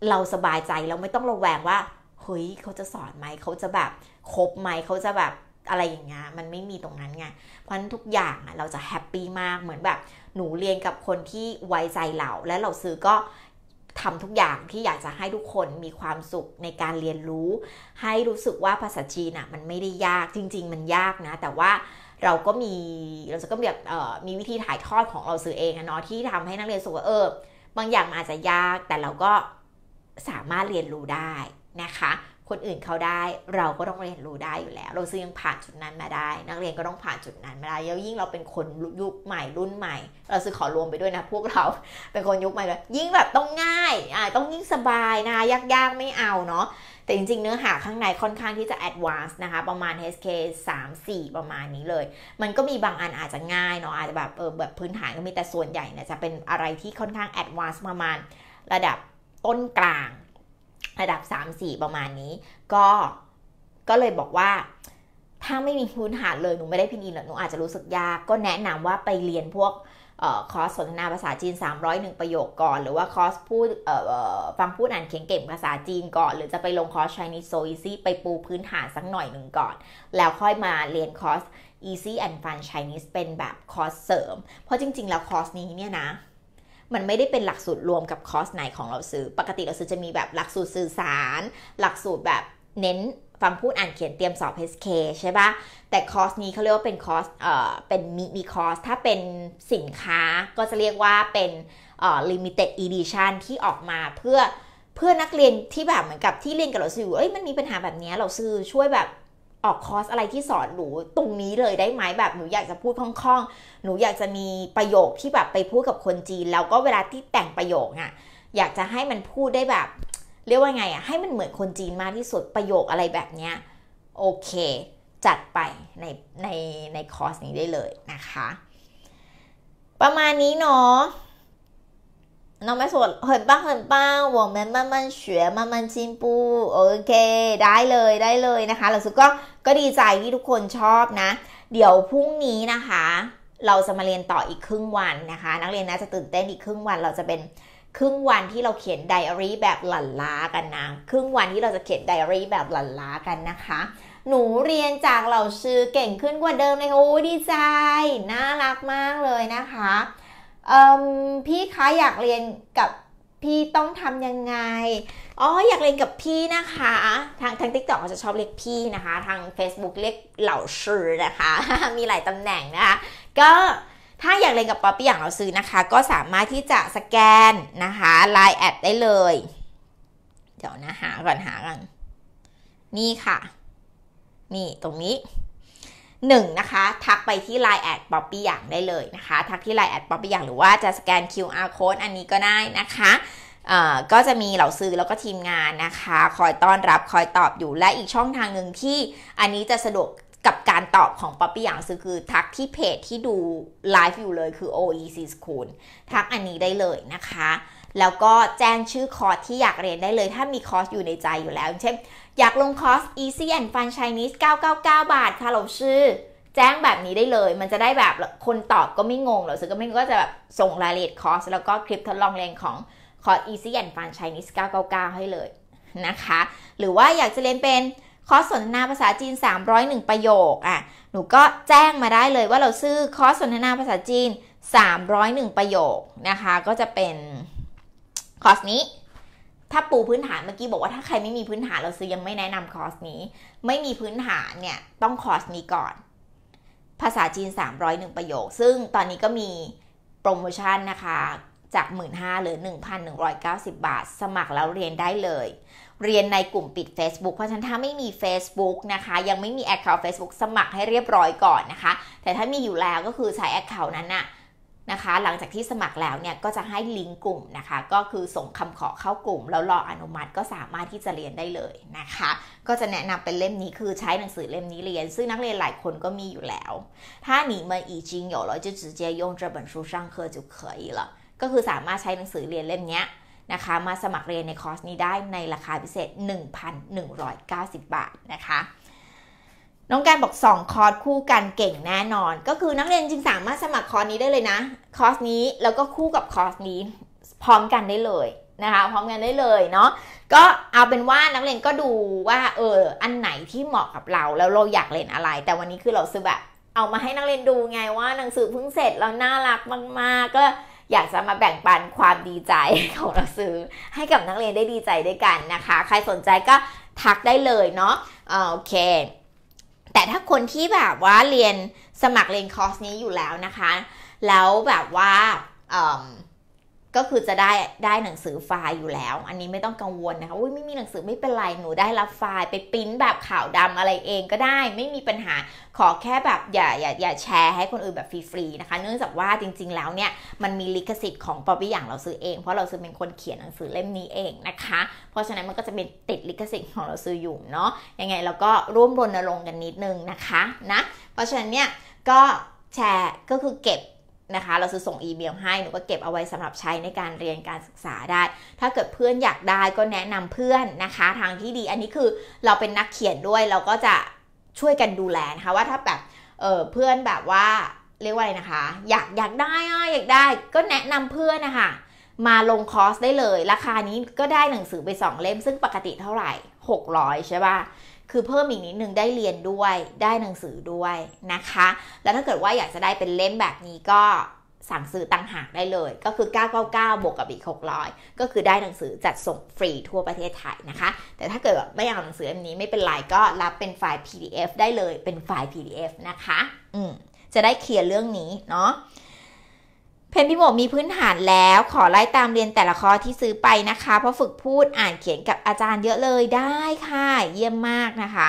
เราสบายใจเราไม่ต้องระแวงว่า เฮ้ย เขาจะสอนไหม เขาจะแบบ ครบไหมเขาจะแบบอะไรอย่างเงี้ยมันไม่มีตรงนั้นไงเพราะนั้นทุกอย่างเราจะแฮปปี้มากเหมือนแบบหนูเรียนกับคนที่ไว้ใจเราและเราซื้อก็ทำทุกอย่างที่อยากจะให้ทุกคนมีความสุขในการเรียนรู้ ให้รู้สึกว่าภาษาจีนอ่ะมันไม่ได้ยากจริงๆมันยากนะ แต่ว่าเราก็มีเราจะก็แบบมีวิธีถ่ายทอดของเราซื้อเองนะเนาะที่ทำให้นักเรียนสูขเออบางอย่างอาจจะยากแต่เราก็สามารถเรียนรู้ได้นะคะคนอื่นเขาได้เราก็ต้องเรียนรู้ได้อยู่แล้ว เราซึ่งผ่านจุดนั้นมาได้ นักเรียนก็ต้องผ่านจุดนั้นมาได้แล้วยิ่งเราเป็นคนยุคใหม่รุ่นใหม่ เราซึ่งขอรวมไปด้วยนะพวกเราเป็นคนยุคใหม่เลยยิ่งแบบต้องง่ายอ่าต้องยิ่งสบายนะยากๆไม่เอาเนาะแต่จริง ๆเนื้อหาข้างในค่อนข้างที่จะแอดวานซ์นะคะประมาณ HK 3 4ประมาณนี้เลย มันก็มีบางอันอาจจะง่ายเนาะอาจจะแบบเออแบบพื้นฐานก็มีแต่ส่วนใหญ่เนี่ยจะเป็นอะไรที่ค่อนข้างแอดวานซ์ประมาณระดับต้นกลางระดับ 3-4 ประมาณนี้ ก็ก็เลยบอกว่าถ้าไม่มีพื้นฐานเลย หนูไม่ได้พินอินหรอกหนูอาจจะรู้สึกยาก ก็แนะนำว่าไปเรียนพวกออคอร์สสนทนาภาษาจีน 301 ประโยคก่อน หรือว่าคอร์สพูดฟังพูดอ่านเขียนเก่งภาษาจีนก่อน หรือจะไปลงคอร์ส Chinese So Easy ไปปูพื้นฐานสักหน่อยหนึ่งก่อน แล้วค่อยมาเรียนคอร์ส Easy and Fun Chinese เป็นแบบคอร์สเสริมเพราะจริงๆแล้วคอร์สนี้เนี่ยนะมันไม่ได้เป็นหลักสูตรรวมกับคอร์สไหนของเราซื้อปกติเราซื้อจะมีแบบหลักสูตรสื่อสาร หลักสูตรแบบเน้นฟังพูดอ่านเขียนเตรียมสอบ HK ใช่ปะแต่คอร์สนี้เขาเรียกว่าเป็นคอร์สเอ่อเป็นมีมีคอร์ส ถ้าเป็นสินค้าก็จะเรียกว่าเป็นเอ่อิมิเต็ดอีดิชันที่ออกมาเพื่อเพื่อนักเรียนที่แบบเหมือนกับที่เรียนกับเราซื้อเอ้ยมันมีปัญหาแบบนี้เราซื้อช่วยแบบออกคอร์สอะไรที่สอนหนูตรงนี้เลยได้ไหมแบบหนูอยากจะพูดคล่อง ๆ หนูอยากจะมีประโยคที่แบบไปพูดกับคนจีนแล้วก็เวลาที่แต่งประโยคอะอยากจะให้มันพูดได้แบบเรียกว่าไงอะให้มันเหมือนคนจีนมากที่สุดประโยคอะไรแบบเนี้ยโอเค จัดไปในในในคอร์สนี้ได้เลยนะคะ ประมาณนี้เนาะ那没错，很棒很棒，我们慢慢学，慢慢进步โอเค ได้เลยได้เลยนะคะแล้วสุดก็ก็ดีใจที่ทุกคนชอบนะ เดี๋ยวพรุ่งนี้นะคะ เราจะมาเรียนต่ออีกครึ่งวันนะคะ นักเรียนน่าจะตื่นเต้นอีกครึ่งวันเราจะเป็นครึ่งวันที่เราเขียนไดอารี่แบบหลั่นล้ากันนะครึ่งวันที่เราจะเขียนไดอารี่แบบหลั่นล้ากันนะคะ หนูเรียนจากเหล่าชื่อเก่งขึ้นกว่าเดิมเลยโอ้ดีใจน่ารักมากเลยนะคะพี่คะอยากเรียนกับพี่ต้องทำยังไง อ๋ออยากเรียนกับพี่นะคะ ทางทางทิกตอกเขาจะชอบเรียกพี่นะคะ ทาง Facebook เรียกเหล่าชื่อนะคะมีหลายตำแหน่งนะคะ ก็ถ้าอยากเรียนกับป๊อปปี้อย่างเราซื้อนะคะ ก็สามารถที่จะสแกนนะคะไลน์แอดได้เลยเดี๋ยวนะหาก่อนหากันนี่ค่ะ นี่ตรงนี้หนะคะทักไปที่ Line แอดป๊อปปี้อย่างได้เลยนะคะทักที่ Line แอดป๊อปปี้อย่างหรือว่าจะสแกน QR code อันนี้ก็ได้นะคะก็จะมีเหล่าซื้อแล้วก็ทีมงานนะคะ คอยต้อนรับคอยตอบอยู่และอีกช่องทางหนึ่งที่อันนี้จะสะดวกกับการตอบของป๊อปปี้อย่างซื้อคือทักที่เพจที่ดูไลฟ์อยู่เลยคือ OEC School ทักอันนี้ได้เลยนะคะ แล้วก็แจ้งชื่อคอร์สที่อยากเรียนได้เลย ถ้ามีคอร์สอยู่ในใจอยู่แล้วเช่นอยากลงคอส Easy and Fun Chinese 999 บาทค่ะเราชื่อแจ้งแบบนี้ได้เลย มันจะได้แบบคนตอบก็ไม่งงเราซื้อก็ไม่งก็จะแบบส่งรายละเอียดคอสแล้วก็คลิปทดลองเรียนของ คอส Easy and Fun Chinese 999 ให้เลยนะคะ หรือว่าอยากจะเรียนเป็น คอสสนทนาภาษาจีน 301 ประโยคอ่ะหนูก็แจ้งมาได้เลยว่าเราซื้อ คอสสนทนาภาษาจีน 301 ประโยค นะคะ ก็จะเป็นคอสนี้ถ้าปูพื้นฐานเมื่อกี้บอกว่าถ้าใครไม่มีพื้นฐานเราซื้อยังไม่แนะนำคอร์สนี้ ไม่มีพื้นฐานเนี่ยต้องคอร์สนี้ก่อน ภาษาจีน 301 ประโยค ซึ่งตอนนี้ก็มีโปรโมชั่นนะคะจาก 1 5ื่นห้าหรือ 1,190 บาทสมัครแล้วเรียนได้เลย เรียนในกลุ่มปิด Facebook เพราะฉะนั้นถ้าไม่มี Facebook นะคะยังไม่มี Account Facebook สมัครให้เรียบร้อยก่อนนะคะ แต่ถ้ามีอยู่แล้วก็คือใช้ Account นั้นอะนะคะหลังจากที่สมัครแล้วเนี่ยก็จะให้ลิงก์กลุ่มนะคะ ก็คือส่งคำขอเข้ากลุ่ม แล้วรออนุมัติก็สามารถที่จะเรียนได้เลยนะคะ ก็จะแนะนำเป็นเล่มนี้คือใช้หนังสือเล่มนี้เรียน ซึ่งนักเรียนหลายคนก็มีอยู่แล้ว ถ้าหนีมจิ你们已经有จะ直接用这本书上课就可以了ก็คือสามารถใช้หนังสือเรียนเล่มนี้นะคะ มาสมัครเรียนในคอร์สนี้ได้ในราคาพิเศษ 1,190 บาทนะคะน้องการบอก 2คอร์สคู่กันเก่งแน่นอน ก็คือนักเรียนจึงสามารถสมัครคอร์สนี้ได้เลยนะคอร์สนี้แล้วก็คู่กับคอร์สนี้ พร้อมกันได้เลยนะคะพร้อมกันได้เลยเนาะก็เอาเป็นว่านักเรียนก็ดูว่าเอออันไหนที่เหมาะกับเราแล้วเราอยากเรียนอะไร แต่วันนี้คือเราซื้อแบบเอามาให้นักเรียนดูไงว่าหนังสือเพิ่งเสร็จแล้วน่ารักมากๆก็อยากจะมาแบ่งปันความดีใจของนังสือให้กับนักเรียนได้ดีใจด้วยกันนะคะใครสนใจก็ทักได้เลยเนาะโอเคแต่ถ้าคนที่แบบว่าเรียนสมัครเรียนคอร์สนี้อยู่แล้วนะคะ แล้วแบบว่าก็คือจะได้ได้หนังสือไฟล์อยู่แล้ว อันนี้ไม่ต้องกังวลนะคะอุ้ยไม่มีหนังสือไม่เป็นไรหนูได้รับไฟล์ไปปริ้นแบบขาวดำอะไรเองก็ได้ไม่มีปัญหาขอแค่แบบอย่าอย่าอย่าแชร์ให้คนอื่นแบบฟรีๆนะคะเนื่องจากว่าจริงๆแล้วเนี่ย มันมีลิขสิทธิ์ของปอบปี้อย่างเราซื้อเอง เพราะเราซื้อเป็นคนเขียนหนังสือเล่มนี้เองนะคะ เพราะฉะนั้นมันก็จะเป็นติดลิขสิทธิ์ของเราซื้ออยู่เนาะยังไงเราก็ร่วมรณรงค์กันนิดนึงนะคะนะเพราะฉะนั้นเนี่ยก็แชร์ก็คือเก็บนะคะ เราจะส่งอีเมลให้ หนูก็เก็บเอาไว้สำหรับใช้ในการเรียนการศึกษาได้ ถ้าเกิดเพื่อนอยากได้ก็แนะนำเพื่อนนะคะ ทางที่ดี อันนี้คือเราเป็นนักเขียนด้วย เราก็จะช่วยกันดูแลนะคะว่าถ้าแบบเเพื่อนแบบว่าเรียกว่าอะไรนะคะ อยากอยากได้อ่ะอยากได้ ก็แนะนำเพื่อนนะคะมาลงคอร์สได้เลย ราคานี้ก็ได้หนังสือไป2เล่มซึ่งปกติเท่าไหร่600 ใช่ปะ่ะคือเพิ่มอีกนิดนึงได้เรียนด้วย ได้หนังสือด้วยนะคะ แล้วถ้าเกิดว่าอยากจะได้เป็นเล่มแบบนี้ก็สั่งซื้อต่างหากได้เลย ก็คือ999บวกกับอีก600 ก็คือได้หนังสือจัดส่งฟรีทั่วประเทศไทยนะคะ แต่ถ้าเกิดไม่เอาหนังสืออันนี้ไม่เป็นไรก็รับเป็นไฟล์ PDF ได้เลยเป็นไฟล์ PDF นะคะ อืม จะได้เคลียร์เรื่องนี้เนาะเพนพี่หมกมีพื้นฐานแล้วขอไล่ตามเรียนแต่ละข้อที่ซื้อไปนะคะ เพราะฝึกพูดอ่านเขียนกับอาจารย์เยอะเลยได้ค่ะ เยี่ยมมากนะคะ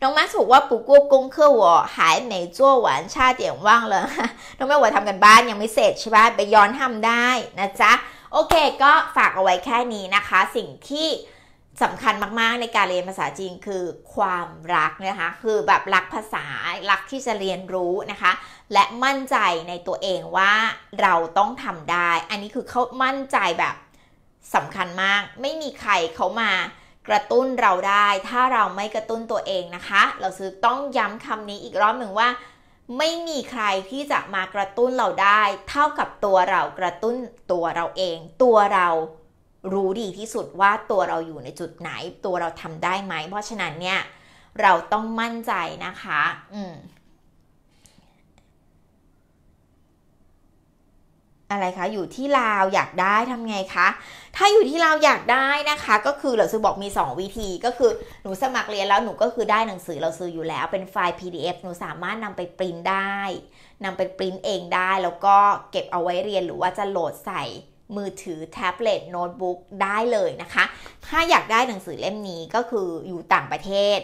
น้องแมาสุบอกว่าปุ่กุ้กงเครื่องหัวหายในจั่วหวานชาเตียงว่างเลยน้องแม่ว่าทำกันบ้านยังไม่เสร็จใช่ไหมไปย้อนทำได้นะจ๊ะ โอเค ก็ฝากเอาไว้แค่นี้นะคะ สิ่งที่สำคัญมากๆในการเรียนภาษาจีนคือความรักนะคะคือแบบรักภาษารักที่จะเรียนรู้นะคะ และมั่นใจในตัวเองว่าเราต้องทำได้อันนี้คือเขามั่นใจแบบสำคัญมาก ไม่มีใครเขามากระตุ้นเราได้ ถ้าเราไม่กระตุ้นตัวเองนะคะ เราซื้อต้องย้ำคำนี้อีกรอบหนึ่งว่า ไม่มีใครที่จะมากระตุ้นเราได้ เท่ากับตัวเรากระตุ้นตัวเราเอง ตัวเรารู้ดีที่สุดว่าตัวเราอยู่ในจุดไหน ตัวเราทำได้ไหม เพราะฉะนั้นเนี่ยเราต้องมั่นใจนะคะ อืมอะไรคะ อยู่ที่ลาวอยากได้ทำไงคะ ถ้าอยู่ที่ลาวอยากได้นะคะ ก็คือเราซื้อบอกมี2วิธีก็คือหนูสมัครเรียนแล้วหนูก็คือได้หนังสือเราซื้ออยู่แล้วเป็นไฟล์ PDF หนูสามารถนำไปปริ้นได้ นำไปปริ้นเองได้แล้วก็เก็บเอาไว้เรียนหรือว่าจะโหลดใส่มือถือแท็บเล็ตโน้ตบุ๊กได้เลยนะคะ ถ้าอยากได้หนังสือเล่มนี้ก็คืออยู่ต่างประเทศ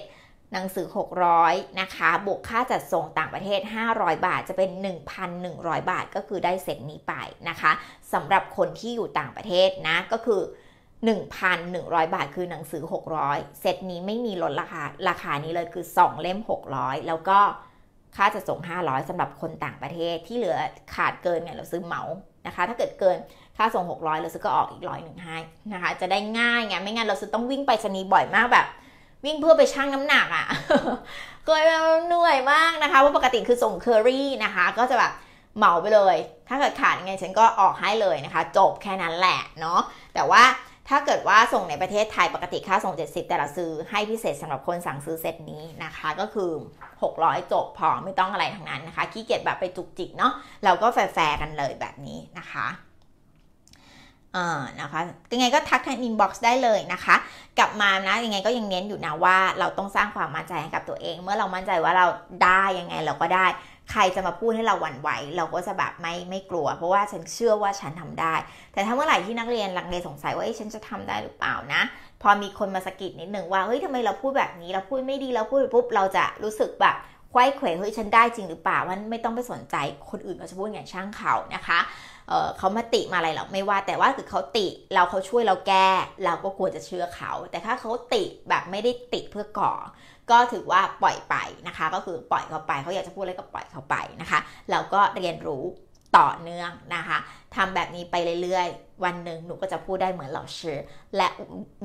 หนังสือ 600 นะคะ บวกค่าจัดส่งต่างประเทศ 500 บาทจะเป็น 1,100 บาท ก็คือได้เซตนี้ไปนะคะสำหรับคนที่อยู่ต่างประเทศนะก็คือ 1,100 บาทคือหนังสือ 600เซตนี้ไม่มีลดราคาราคานี้เลยคือ 2เล่ม600แล้วก็ค่าจะส่ง 500 สำหรับคนต่างประเทศที่เหลือขาดเกินเนี่ยเราซื้อเหมานะคะถ้าเกิดเกินค่าส่ง 600เราซื้อก็ออกอีกร้อยหนึ่งให้นะคะ จะได้ง่ายไงไม่งั้นเราซื้อต้องวิ่งไปสนีบ่อยมากแบบ วิ่งเพื่อไปชั่งน้ำหนักอะ่ะเคยเหนื่อยมากนะคะเพราะปกติคือส่งเคอรี่นะคะก็จะแบบเหมาไปเลย ถ้าเกิดขาดไงฉันก็ออกให้เลยนะคะ จบแค่นั้นแหละเนาะแต่ว่าถ้าเกิดว่าส่งในประเทศไทยปกติค่าส่ง 70 แต่เราซื้อให้พิเศษสำหรับคนสั่งซื้อเซตนี้นะคะก็คือ600จบพอไม่ต้องอะไรทั้งนั้นนะคะขี้เกียจแบบไปจุกจิกเนาะเราก็แฟร์กันเลยแบบนี้นะคะเออนะคะ ยังไงก็ทักทางอินบ็อกซ์ได้เลยนะคะ กลับมานะ ยังไงก็ยังเน้นอยู่นะว่าเราต้องสร้างความมั่นใจให้กับตัวเอง เมื่อเรามั่นใจว่าเราได้ยังไงเราก็ได้ ใครจะมาพูดให้เราหวั่นไหวเราก็จะแบบไม่ไม่กลัว เพราะว่าฉันเชื่อว่าฉันทำได้ แต่ถ้าเมื่อไหร่ที่นักเรียนลังเลสงสัยว่า้ฉันจะทำได้หรือเปล่านะ พอมีคนมาสะกิดนิดหนึ่งว่าเฮ้ยทำไมเราพูดแบบนี้ เราพูดไม่ดีเราพูดปุ๊บเราจะรู้สึกแบบควายเขวเฮ้ยฉันได้จริงหรือเปล่ามันไม่ต้องไปสนใจคนอื่นเขาจะพูดอย่างช่างเขานะคะเขามาติมาอะไรหรอกไม่ว่า แต่ว่าคือเขาติเราเขาช่วยเราแก้เราก็ควรจะเชื่อเขาแต่ถ้าเขาติแบบไม่ได้ติเพื่อก่อ ก็ถือว่าปล่อยไปนะคะ ก็คือปล่อยเขาไปเขาอยากจะพูดอะไรก็ปล่อยเขาไปนะคะเราก็เรียนรู้ต่อเนื่องนะคะทำแบบนี้ไปเรื่อยๆ วันหนึ่งหนูก็จะพูดได้เหมือนเราเชื่อและ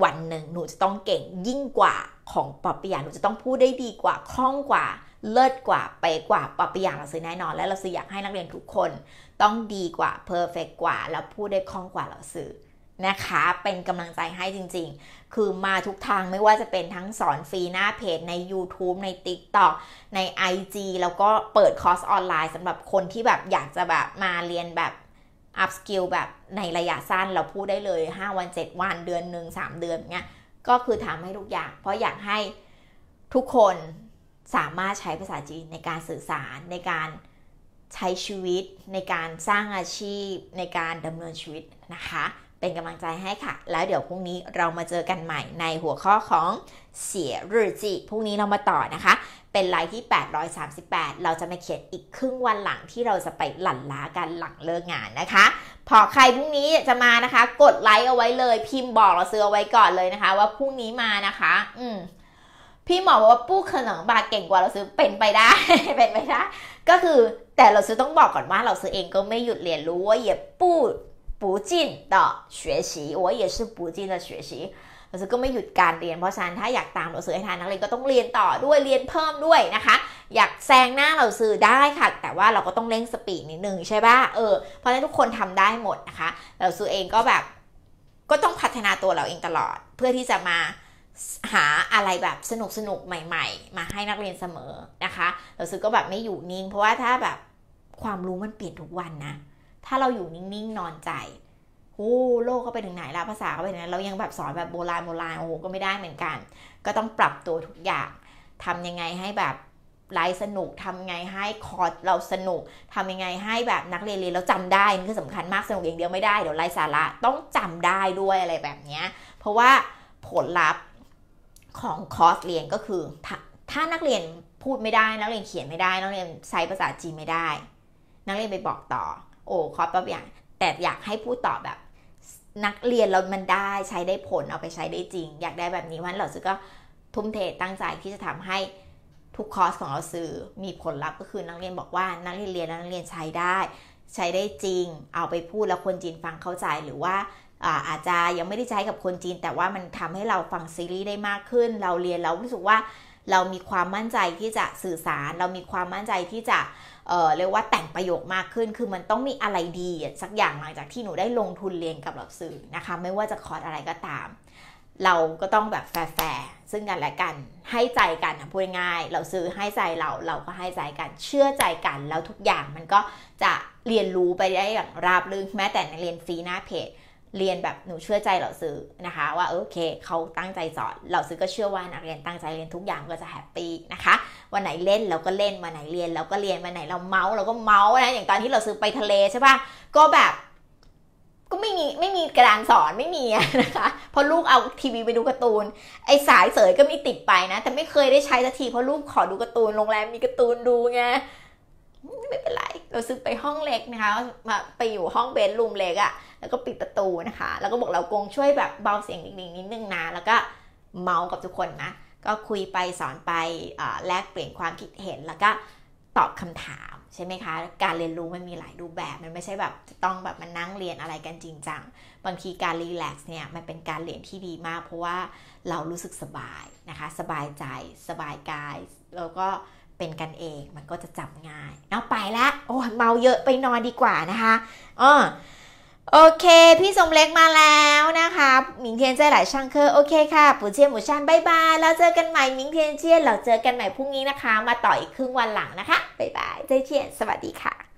วันหนึ่งหนูจะต้องเก่งยิ่งกว่าของปอปิยาหนูจะต้องพูดได้ดีกว่าคล่องกว่าเลิศกว่าไปกว่าปอปิยาเราซื้อแน่นอน และเราซื้ออยากให้นักเรียนทุกคนต้องดีกว่าเพอร์เฟกกว่า แล้วพูดได้คล่องกว่าเราสื่อนะคะ เป็นกำลังใจให้จริงๆ คือมาทุกทางไม่ว่าจะเป็นทั้งสอนฟรีหน้าเพจใน YouTube ใน TikTok ใน IG แล้วก็เปิดคอร์สออนไลน์สำหรับคนที่แบบอยากจะแบบมาเรียนแบบ อัพสกิลแบบในระยะสั้นเราพูดได้เลย 5 วัน 7 วัน เดือนหนึ่ง3เดือนเงี้ยก็คือทำให้ทุกอย่าง เพราะอยากให้ทุกคนสามารถใช้ภาษาจีนในการสื่อสารในการใช้ชีวิตในการสร้างอาชีพในการดำเนินชีวิตนะคะ เป็นกำลังใจให้ค่ะ แล้วเดี๋ยวพรุ่งนี้เรามาเจอกันใหม่ในหัวข้อของเสียรืจิพรุ่งนี้เรามาต่อนะคะ เป็นไลน์ที่ 838 เราจะมาเขียนอีกครึ่งวันหลังที่เราจะไปหลั่นล้ากันหลังเลิกงานนะคะพอใครพรุ่งนี้จะมานะคะ กดไลค์เอาไว้เลย พิมพ์บอกเราซื้อเอาไว้ก่อนเลยนะคะ ว่าพรุ่งนี้มานะคะ อืมพี่หมอบอกว่าปู้ขนมบาเก่งกว่าเราซื้อเป็นไปได้ เป็นไปได้ก็คือแต่เราจะต้องบอกก่อนว่าเราซื้อเองก็ไม่หยุดเรียนรู้ว่าเยปูปูจินต่อ学习我也是不尽的学习เราซื้อก็ไม่หยุดการเรียนเพราะฉะนั้นถ้าอยากตามเราซื้อให้ทันนักเรียนก็ต้องเรียนต่อด้วยเรียนเพิ่มด้วยนะคะ อยากแซงหน้าเราซื้อได้ค่ะ แต่ว่าเราก็ต้องเร่งสปีดนิดนึงใช่ป่ะเออเพราะฉะนั้นทุกคนทำได้หมดนะคะเราซื้อเองก็แบบ ก็ต้องพัฒนาตัวเราเองตลอดเพื่อที่จะมาหาอะไรแบบสนุกสนุกใหม่ๆ มาให้นักเรียนเสมอนะคะเราซื้อก็แบบไม่อยู่นิ่งเพราะว่าถ้าแบบความรู้มันเปลี่ยนทุกวันนะถ้าเราอยู่นิ่งๆนอนใจโอ้โลกก็ไปถึงไหนละภาษาก็ไปถึงไหนเรายังแบบสอนแบบโบราณโบราณโอ้โหก็ไม่ได้เหมือนกัน ก็ต้องปรับตัวทุกอย่าง ทำยังไงให้แบบไลฟ์สนุกทำยังไงให้คอร์สเราสนุกทำยังไงให้แบบนักเรียนเรียนแล้วจำได้นี่คือสำคัญมากสนุกอย่างเดียวไม่ได้เดี๋ยวไร้สาระต้องจำได้ด้วยอะไรแบบนี้เพราะว่าผลลัพธ์ของคอร์สเรียนก็คือถถ้านักเรียนพูดไม่ได้ นักเรียนเขียนไม่ได้ นักเรียนใช้ภาษาจีนไม่ได้ นักเรียนไปบอกต่อ โอ้คอร์สตัวอย่าง แต่อยากให้พูดต่อแบบ นักเรียนเรา มันได้ ใช้ได้ผลเอาไปใช้ได้จริง อยากได้แบบนี้วันเราซื้อก็ทุ่มเทตั้งใจที่จะทำให้ทุกคอร์สของเราซื้อมีผลลัพธ์ก็คือ นักเรียนบอกว่านักเรียนเรียนนักเรียนใช้ได้ ใช้ได้จริง เอาไปพูดแล้วคนจีนฟังเข้าใจหรือว่าอาจจะยังไม่ได้ใช้กับคนจีน แต่ว่ามันทำให้เราฟังซีรีส์ได้มากขึ้นเราเรียนเรารู้สึกว่าเรามีความมั่นใจที่จะสื่อสาร เรามีความมั่นใจที่จะเเรียกว่าแต่งประโยคมากขึ้นคือมันต้องมีอะไรดีสักอย่างหลังจากที่หนู ได้ลงทุนเรียนกับหลับสื่อนะคะไม่ว่าจะคอร์สอะไรก็ตาม เราก็ต้องแบบแฟร์ซึ่งกันและกันให้ใจกันพูดง่ายเราซื้อให้ใจเราเราก็ให้ใจกันเชื่อใจกันแล้วทุกอย่างมันก็จะเรียนรู้ไปได้อย่างราบรื่นแม้แต่ในเรียนฟรีหน้าเพจเรียนแบบหนูเชื่อใจเหล่าซื้อนะคะ ว่าโอเคเขาตั้งใจสอนเหล่าซื้อก็เชื่อว่านักเรียนตั้งใจเรียนทุกอย่างก็จะแฮปปี้นะคะวันไหนเล่นเราก็เล่นวันไหนเรียน เราก็เรียนวันไหนเราเมาส์เราก็เมาส์นะอย่างตอนที่เราซื้อไปทะเลใช่ปะก็แบบ ก็ไม่มีไม่มีกระดานสอนไม่มีนะคะพอลูกเอาทีวีไปดูการ์ตูน ไอสายเสยก็มีติดไปนะ แต่ไม่เคยได้ใช้สักทีเพราะลูกขอดูการ์ตูนโรงแรมมีการ์ตูนดูไงไม่เป็นไร เราซื้อไปห้องเล็กนะคะมาไปอยู่ห้องเบดรูมเล็กอะ่ะ แล้วก็ปิดประตูนะคะ แล้วก็บอกเรากงช่วยแบบเบาเสียงนิดนิดนึงนะแล้วก็เมาส์กับทุกคนนะ ก็คุยไปสอนไปแลกเปลี่ยนความคิดเห็น แล้วก็ตอบคำถามใช่ไหมคะ การเรียนรู้มันมีหลายรูปแบบ มันไม่ใช่แบบต้องแบบมันนั่งเรียนอะไรกันจริงจังบางทีการรีแลกซ์เนี่ยมันเป็นการเรียนที่ดีมาก เพราะว่าเรารู้สึกสบายนะคะ สบายใจ สบายกาย แล้วก็เป็นกันเองมันก็จะจำง่ายเอาไปละโอ้เมาเยอะไปนอนดีกว่านะคะอ๋อโอเค พี่สมเล็กมาแล้วนะคะหมิงเทียนเจ้หลายช่างเคอโอเคค่ะปู่เชียนหมูชันบายบายแล้วเจอกันใหม่หมิงเทียนเชียนเราเจอกันใหม่พรุ่งนี้นะคะ มาต่ออีกครึ่งวันหลังนะคะบายบายเจ้เชียนสวัสดีค่ะ